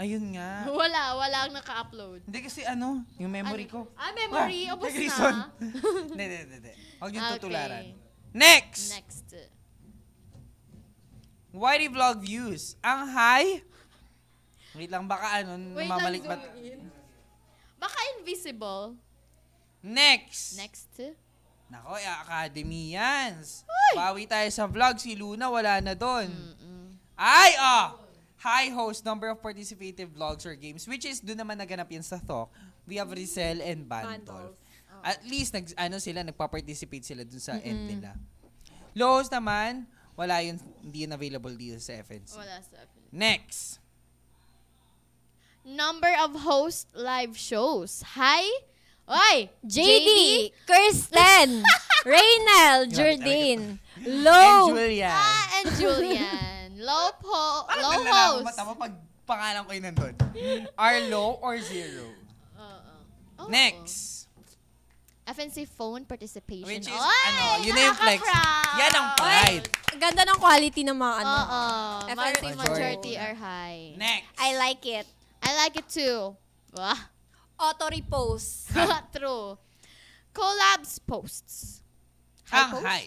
Ayun nga. Wala, wala ang naka-upload. Hindi kasi ano, yung memory ano? ko. Ah, memory, ah, ubos na. Hindi, hindi, hindi. Huwag yung okay. tutularan. Next! Next. Whitey Vlog Views. Ang high? Wait lang, baka ano, Wait mamalik ba? Baka invisible. Next! Next. Nako, eh, academy yan. Bawi tayo sa vlog. Si Luna, wala na doon. Ay, oh! Ah! High host, number of participative vlogs or games, which is doon naman naganap yan sa talk. We have Rizal and Bantol. At least, nag, ano sila, nagpa-participate sila doon sa end nila. Low host naman, wala yun, hindi yun available dito sa FNC. Wala sa akin. Next! Number of host live shows. High Oy! JD, JD Kirsten, Reynel, Jordine, Low. And Julian. Ah, and Julian. Low po, Parang low host. Parang pag pangalan ko yun nandun. Are low or zero? Uh, uh. Oh. Next. FNC phone participation. Which is, Oy, ano, yun na yung flex. Yan ang pride. Oy, ganda ng quality ng mga ano. Oo. Uh, uh, FNC majority. majority are high. Next. I like it. I like it too. Wah. Auto-repost. Ah, true. Collabs posts. Ah, hi post? hi.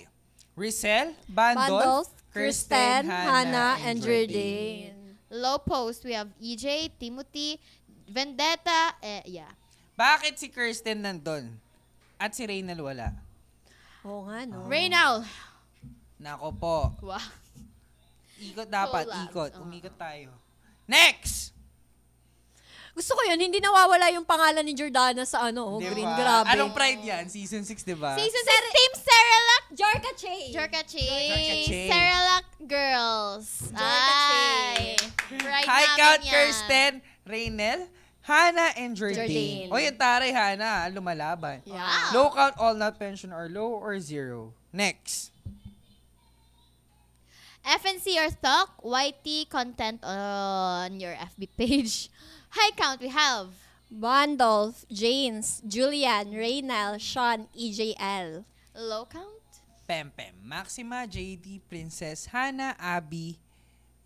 Resell, Bandol, Bandolf, Kristen, Hannah, and Jordan. Low post, we have EJ, Timothy, Vendetta, eh, yeah. Bakit si Kristen nandun? At si Reynal wala? Oo nga, no? Ah. Reynal! Nako po. Wow. Ikot dapat, Collabs, ikot. oo. Oh. Umikot tayo. Next! Gusto ko yun, hindi nawawala yung pangalan ni Jordana sa ano, oh, diba? green, grabe. Anong pride yan? Season 6, di ba? Season 6, Ser- Team Cerelac, Jorka Chay. Jorka Chay. Cerelac Girls. Jorka Chay. Pride Hi, Count Kirsten, Rainel, Hana and Jordane. Jordane. O yung taray, Hana, lumalaban. Yeah. Low count, all not pension or low or zero. Next. FNC or stock, YT content on your FB page. High count we have. Bondolf, James, Julian, Reynal, Sean, EJL. Low count? Pempem, Maxima, JD, Princess, Hannah, Abby.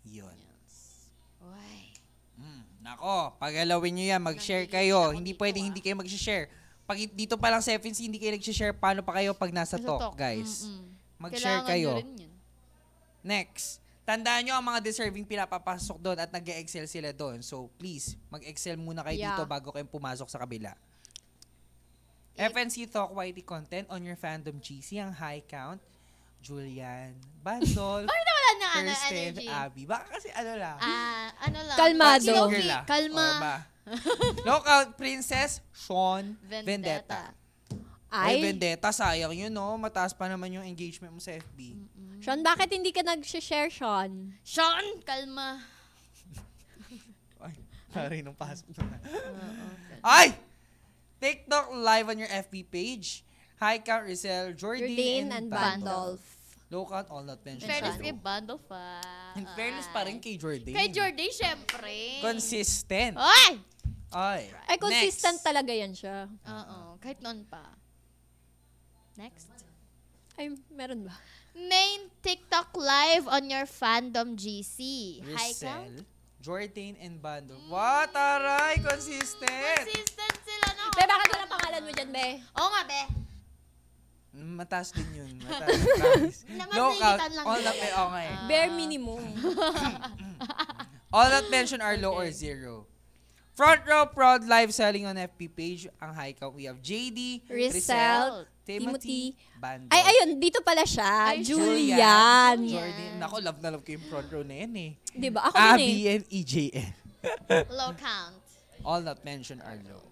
Yun. Yes. Why? Mm, nako, pag-alawin nyo yan, mag-share kayo. Hindi pwedeng ah. hindi kayo mag-share. Pag dito pa lang sa FNC, hindi kayo nag-share, paano pa kayo pag nasa, talk, talk, guys? Mm-mm. Mag-share Kailangan kayo. Next tandaan nyo ang mga deserving pinapapasok doon at nag-excel sila doon. So, please, mag-excel muna kayo yeah. dito bago kayong pumasok sa kabila. It, FNC Talk YT content on your fandom GC ang high count. Julian, Basol, Bakit wala na ano, Kirsten, Abby. Baka kasi ano lang. Ah, uh, ano lang. Kalmado. Kalma. Oh, Princess Sean Vendetta. Vendetta. Ay. Ay, vendetta, sayang yun, no? Mataas pa naman yung engagement mo sa FB. Mm-mm. Sean, bakit hindi ka nag-share, Sean? Sean, kalma. Ay, pari nung pasok na. Ay! TikTok live on your FB page. Hi, Count Rizel, Jordan, Jordan and, and Bandolf. Bandolf. all not mentioned. In fairness kay Bandolf, ah. In fairness pa rin kay Jordan. Kay Jordan, syempre. Consistent. Ay! Ay. Ay, consistent Next. talaga yan siya. Oo, kahit noon pa. Next. Ay, meron ba? Main TikTok live on your fandom GC. Hi, Cal? Jordan and Bando. Mm. What? Aray! Consistent! Consistent sila na. Be, bakit wala pangalan mo dyan, Be? Oo nga, Be. Mataas din yun. Mataas. no count. Eh, All that, okay. Uh, Bare minimum. All that mentioned are low okay. or zero. Front Row Proud live selling on FP page. Ang high count, we have JD, Rizal, Timothy, Timothy Bando. Ay, ayun, dito pala siya. Ay, Julian. Julian. Jordan. Nako, love na love ko yung front row na yan eh. ba? Diba? Ako A, B, eh. N, E, J, N. low count. All not mentioned are low.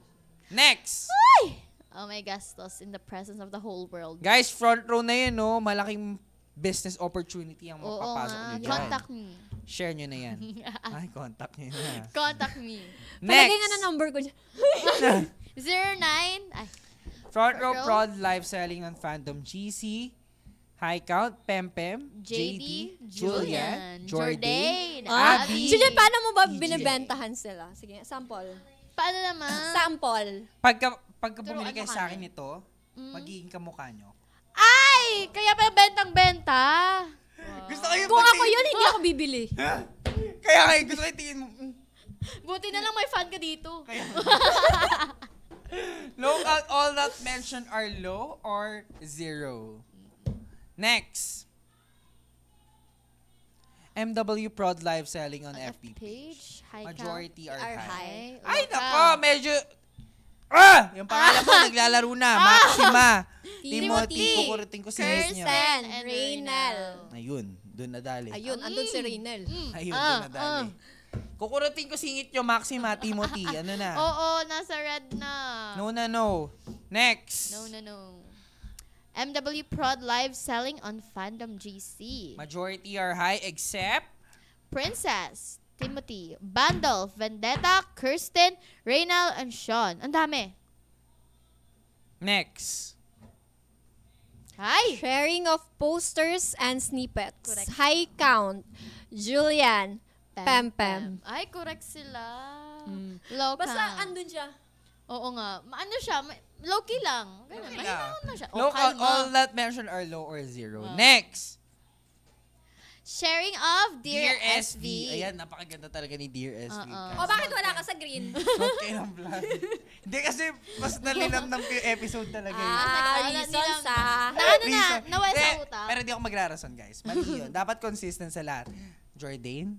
Next! Ay! Oh my gastos in the presence of the whole world. Guys, front row na yan, no? Oh. Malaking business opportunity ang mapapasok Oo, nyo dyan. contact me. Share nyo na yan. Ay, contact nyo na. Contact me. Next. Palagay nga na number ko dyan. 09. Ay. Front row prod live selling on fandom GC. High Count, Pempem, JD, Julian, Jordan, Abby. So, dyan, paano mo ba binibentahan sila? Sige, sample. Paano naman? sample. Pagka, pagka bumili kayo sa akin ito, mm. magiging kamukha nyo. Ay! Kaya pa bentang-benta. Gusto ko yung Kung pagtingin. ako yun, hindi ako bibili. Kaya kayo, gusto ko yung tingin mo. Mm. Buti na lang may fan ka dito. Kaya. low count, all that mention are low or zero. Next. MW Prod live selling on, on FB page. page. High Majority are, are high. high. Ay, nako, medyo Ah! Yung pangalan mo, ah! naglalaro na. Ah! Maxima. Timothy. Kukurutin ko si Kirsten. niyo. Kirsten. Reynel. Ayun. Doon na dali. Ayun. Andun si mm. Reynel. Mm. Ayun. Ah, Doon na nadali. Kukurutin ko singit nyo, Maxima, Timothy, ano na? Oo, nasa red na. No na no. Next. No no, no. MW Prod Live selling on Fandom GC. Majority are high except? Princess, Timothy, Bandolf, Vendetta, Kirsten, Reynal, and Sean. Ang dami. Next. Hi! Sharing of posters and snippets. Correct. High count. Julian. Pem Pem. Pem. Ay, correct sila. Mm. Low Basta andun siya. Oo nga. Ma- Ano siya? Low-key lang. Ganun. Low-key Low lang. na siya. Oh, Low, all, kalma. all that mentioned are low or zero. Wow. Ah. Next sharing of Dear, Dear SV. SV. Ayan, napakaganda talaga ni Dear SV. Uh-oh. O bakit wala ka sa green? okay lang, Vlad. vlog. Hindi kasi mas nalilam ng episode talaga eh. Ah, ah reason sa... Na ano na, nawala sa utak. Pero hindi ako magrarason guys. Mali yun. Dapat consistent sa lahat. Jordan?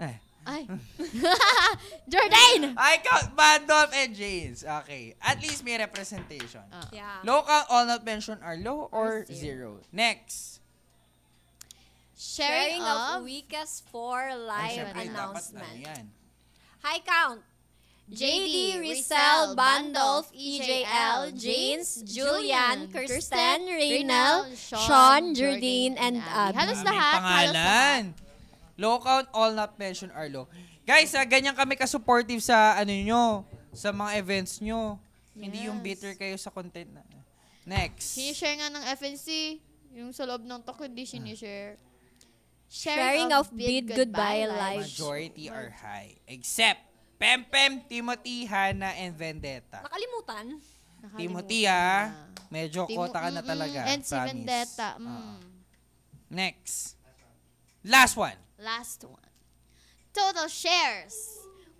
Eh. Ay. Jordan! I count Bandolf and James. Okay. At least may representation. Uh. Yeah. Local all not mentioned are low or, or zero. zero. Next. Sharing, of, of weakest four live Ay, ano announcement. Dapat, High count. JD, Rizal, Bandolf, EJL, e James, Julian, Kirsten, Reynel, Sean, Jardine, and Abby. Halos lahat. Pangalan. Low count, all not mentioned are low. Guys, ah, ganyan kami ka-supportive sa ano nyo, sa mga events nyo. Hindi yung bitter kayo sa content na. Next. Sinishare nga ng FNC. Yung sa loob ng talk, hindi ah. sinishare. Sharing of bid goodbye lives. Majority are high. Except Pem Pem, Timothy, Hana, and Vendetta. Nakalimutan. Timothy ha, ah. medyo Timo kota ka na talaga. And si promise. Vendetta. Ah. Mm. Uh, next. Last one. Last one. Total shares.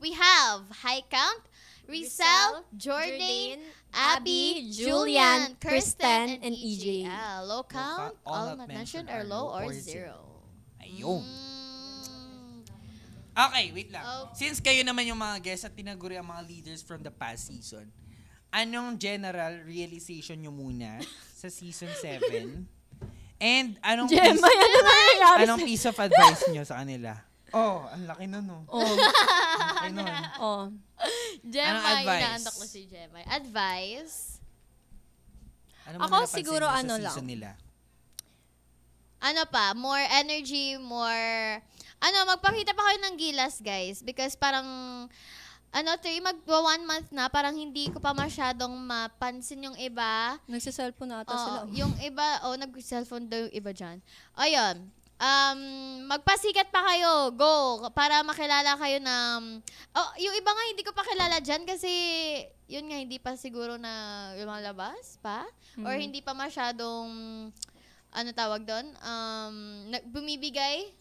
We have high Camp, Rizal, Jordan, Abby, Julian, Kirsten, and EJ. E uh, low count, all, all not mentioned are low or zero. Ayun. Okay, wait lang. Oh. Since kayo naman yung mga guests at tinaguri ang mga leaders from the past season, anong general realization nyo muna sa season 7? And anong Gemma, piece, yan ang anong piece of advice nyo sa kanila? Oh, ang laki nun, no? Oh. ang laki nun. Oh. Gemma, Anong advice? inaantok ko si Gemma. Advice? Ano Ako siguro ano lang. nila? ano pa, more energy, more, ano, magpakita pa kayo ng gilas, guys. Because parang, ano, three, magwa one month na, parang hindi ko pa masyadong mapansin yung iba. Nagsiselfone na ata oh, sila. yung iba, oh, nagsiselfone daw yung iba dyan. Ayun, Um, magpasikat pa kayo. Go! Para makilala kayo ng... Oh, yung iba nga hindi ko pa kilala dyan kasi yun nga, hindi pa siguro na lumalabas pa. Mm-hmm. Or hindi pa masyadong ano tawag doon? Um, bumibigay.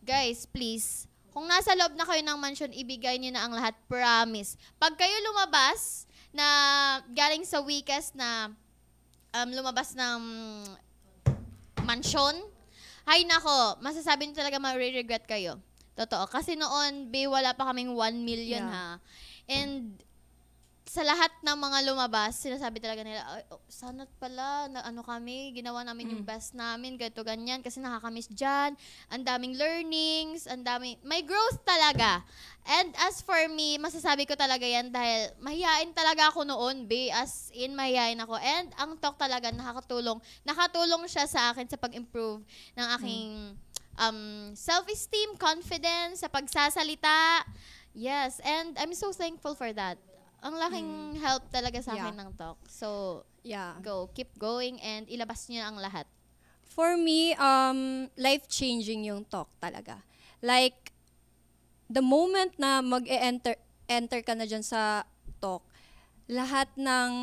Guys, please. Kung nasa loob na kayo ng mansion, ibigay niyo na ang lahat. Promise. Pag kayo lumabas na galing sa weakest na um, lumabas ng mansion, ay nako, masasabi niyo talaga ma-regret kayo. Totoo. Kasi noon, B, wala pa kaming 1 million yeah. ha. And sa lahat ng mga lumabas, sinasabi talaga nila, oh, sana sanat pala, na, ano kami, ginawa namin mm. yung best namin, ganito, ganyan, kasi nakakamiss dyan. Ang daming learnings, ang daming, may growth talaga. And as for me, masasabi ko talaga yan dahil mahihain talaga ako noon, be, as in mahihain ako. And ang talk talaga, nakakatulong, nakatulong siya sa akin sa pag-improve ng aking mm. um, self-esteem, confidence, sa pagsasalita. Yes, and I'm so thankful for that ang laking mm. help talaga sa akin yeah. ng talk. So, yeah. go. Keep going and ilabas niyo ang lahat. For me, um, life-changing yung talk talaga. Like, the moment na mag-enter enter ka na dyan sa talk, lahat ng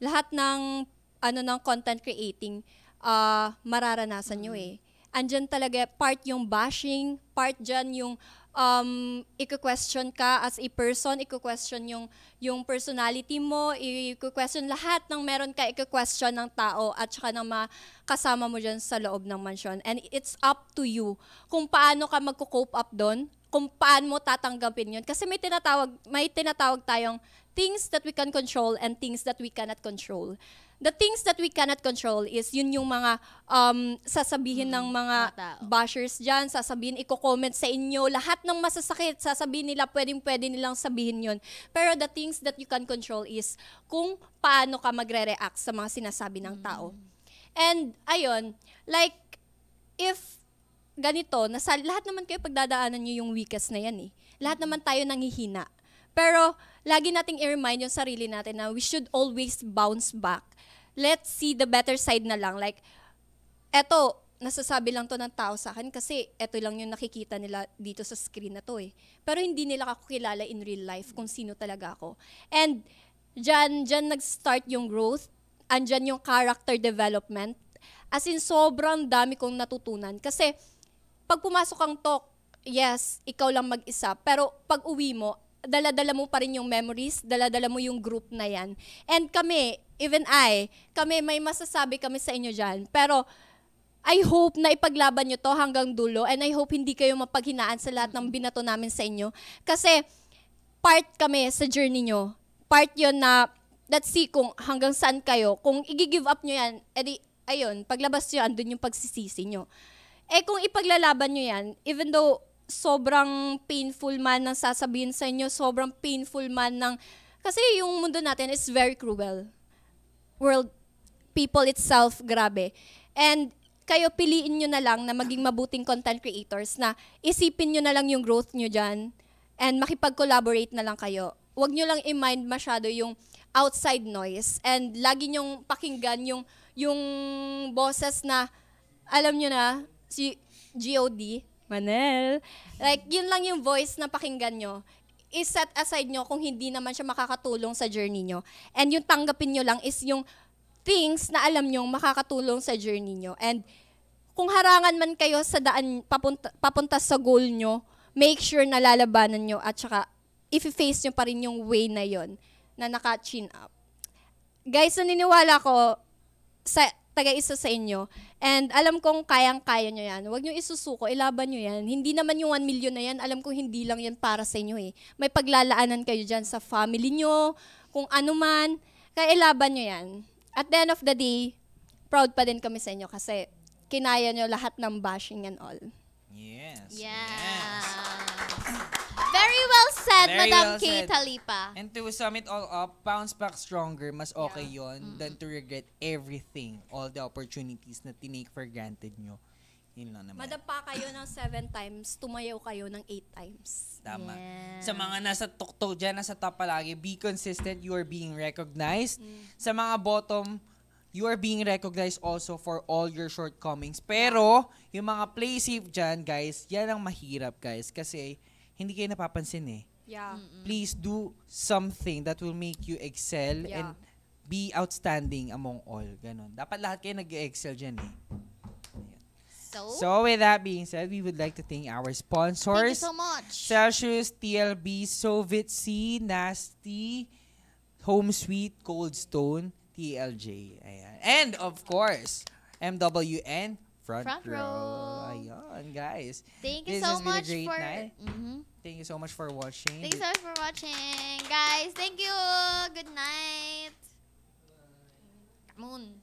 lahat ng ano ng content creating uh, mararanasan mm-hmm. nyo eh. Andiyan talaga part yung bashing, part dyan yung um, i-question ka as a person, i-question yung, yung personality mo, i-question lahat ng meron ka, i-question ng tao at saka ng mga kasama mo dyan sa loob ng mansion. And it's up to you kung paano ka magko-cope up doon, kung paano mo tatanggapin yun. Kasi may tinatawag, may tinatawag tayong things that we can control and things that we cannot control the things that we cannot control is yun yung mga um, sasabihin mm, ng mga tao. bashers dyan, sasabihin, i-comment sa inyo, lahat ng masasakit, sasabihin nila, pwedeng-pwede nilang sabihin yun. Pero the things that you can control is kung paano ka magre-react sa mga sinasabi ng hmm. tao. Mm. And ayun, like, if ganito, nasa, lahat naman kayo pagdadaanan nyo yung weakest na yan eh. Lahat hmm. naman tayo nanghihina. Pero, lagi nating i-remind yung sarili natin na we should always bounce back let's see the better side na lang. Like, eto, nasasabi lang to ng tao sa akin kasi eto lang yung nakikita nila dito sa screen na to eh. Pero hindi nila ako kilala in real life kung sino talaga ako. And dyan, dyan nag-start yung growth, andyan yung character development. As in, sobrang dami kong natutunan. Kasi pag pumasok ang talk, yes, ikaw lang mag-isa. Pero pag uwi mo, dala-dala mo pa rin yung memories, dala-dala mo yung group na yan. And kami, even I, kami may masasabi kami sa inyo dyan. Pero I hope na ipaglaban nyo to hanggang dulo and I hope hindi kayo mapaghinaan sa lahat ng binato namin sa inyo. Kasi part kami sa journey nyo. Part yon na let's see kung hanggang saan kayo. Kung i-give up nyo yan, edi, ayun, paglabas nyo, andun yung pagsisisi nyo. Eh kung ipaglalaban nyo yan, even though sobrang painful man ng sasabihin sa inyo, sobrang painful man ng... Kasi yung mundo natin is very cruel world people itself, grabe. And kayo piliin nyo na lang na maging mabuting content creators na isipin nyo na lang yung growth nyo dyan and makipag-collaborate na lang kayo. Huwag nyo lang i-mind masyado yung outside noise and lagi nyong pakinggan yung yung boses na alam nyo na si GOD Manel like yun lang yung voice na pakinggan nyo iset aside nyo kung hindi naman siya makakatulong sa journey nyo. And yung tanggapin nyo lang is yung things na alam nyo makakatulong sa journey nyo. And kung harangan man kayo sa daan papunta, papunta sa goal nyo, make sure na lalabanan nyo at saka i-face nyo pa rin yung way na yon na naka-chin up. Guys, naniniwala ko sa taga-isa sa inyo. And alam kong kayang-kaya nyo yan. Huwag nyo isusuko, ilaban nyo yan. Hindi naman yung 1 million na yan, alam kong hindi lang yan para sa inyo eh. May paglalaanan kayo dyan sa family nyo, kung ano man. Kaya ilaban nyo yan. At the end of the day, proud pa din kami sa inyo kasi kinaya nyo lahat ng bashing and all. Yes. Yes. yes. Very well said, Madam well Kay Talipa. And to sum it all up, bounce back stronger, mas okay yeah. yon mm. Mm-hmm. than to regret everything, all the opportunities na tinake for granted nyo. Madapa kayo ng seven times, tumayo kayo ng eight times. Tama. Yeah. Sa mga nasa tuktok dyan, nasa top palagi, be consistent, you are being recognized. Mm. Sa mga bottom, you are being recognized also for all your shortcomings. Pero, yung mga play safe dyan, guys, yan ang mahirap, guys. Kasi, hindi kayo napapansin eh. Yeah. Mm-mm. Please do something that will make you excel yeah. and be outstanding among all. Ganun. Dapat lahat kayo nag-excel dyan eh. So? so, with that being said, we would like to thank our sponsors. Thank you so much. Celsius, TLB, Sovit C, Nasty, Home Sweet, Cold Stone, TLJ. Ayan. And of course, MWN Front, Front Row. row. Ayan, guys. Thank you this so much for... Night. Mm-hmm. Thank you so much for watching. Thanks so much for watching. Guys, thank you. Good night. Come on.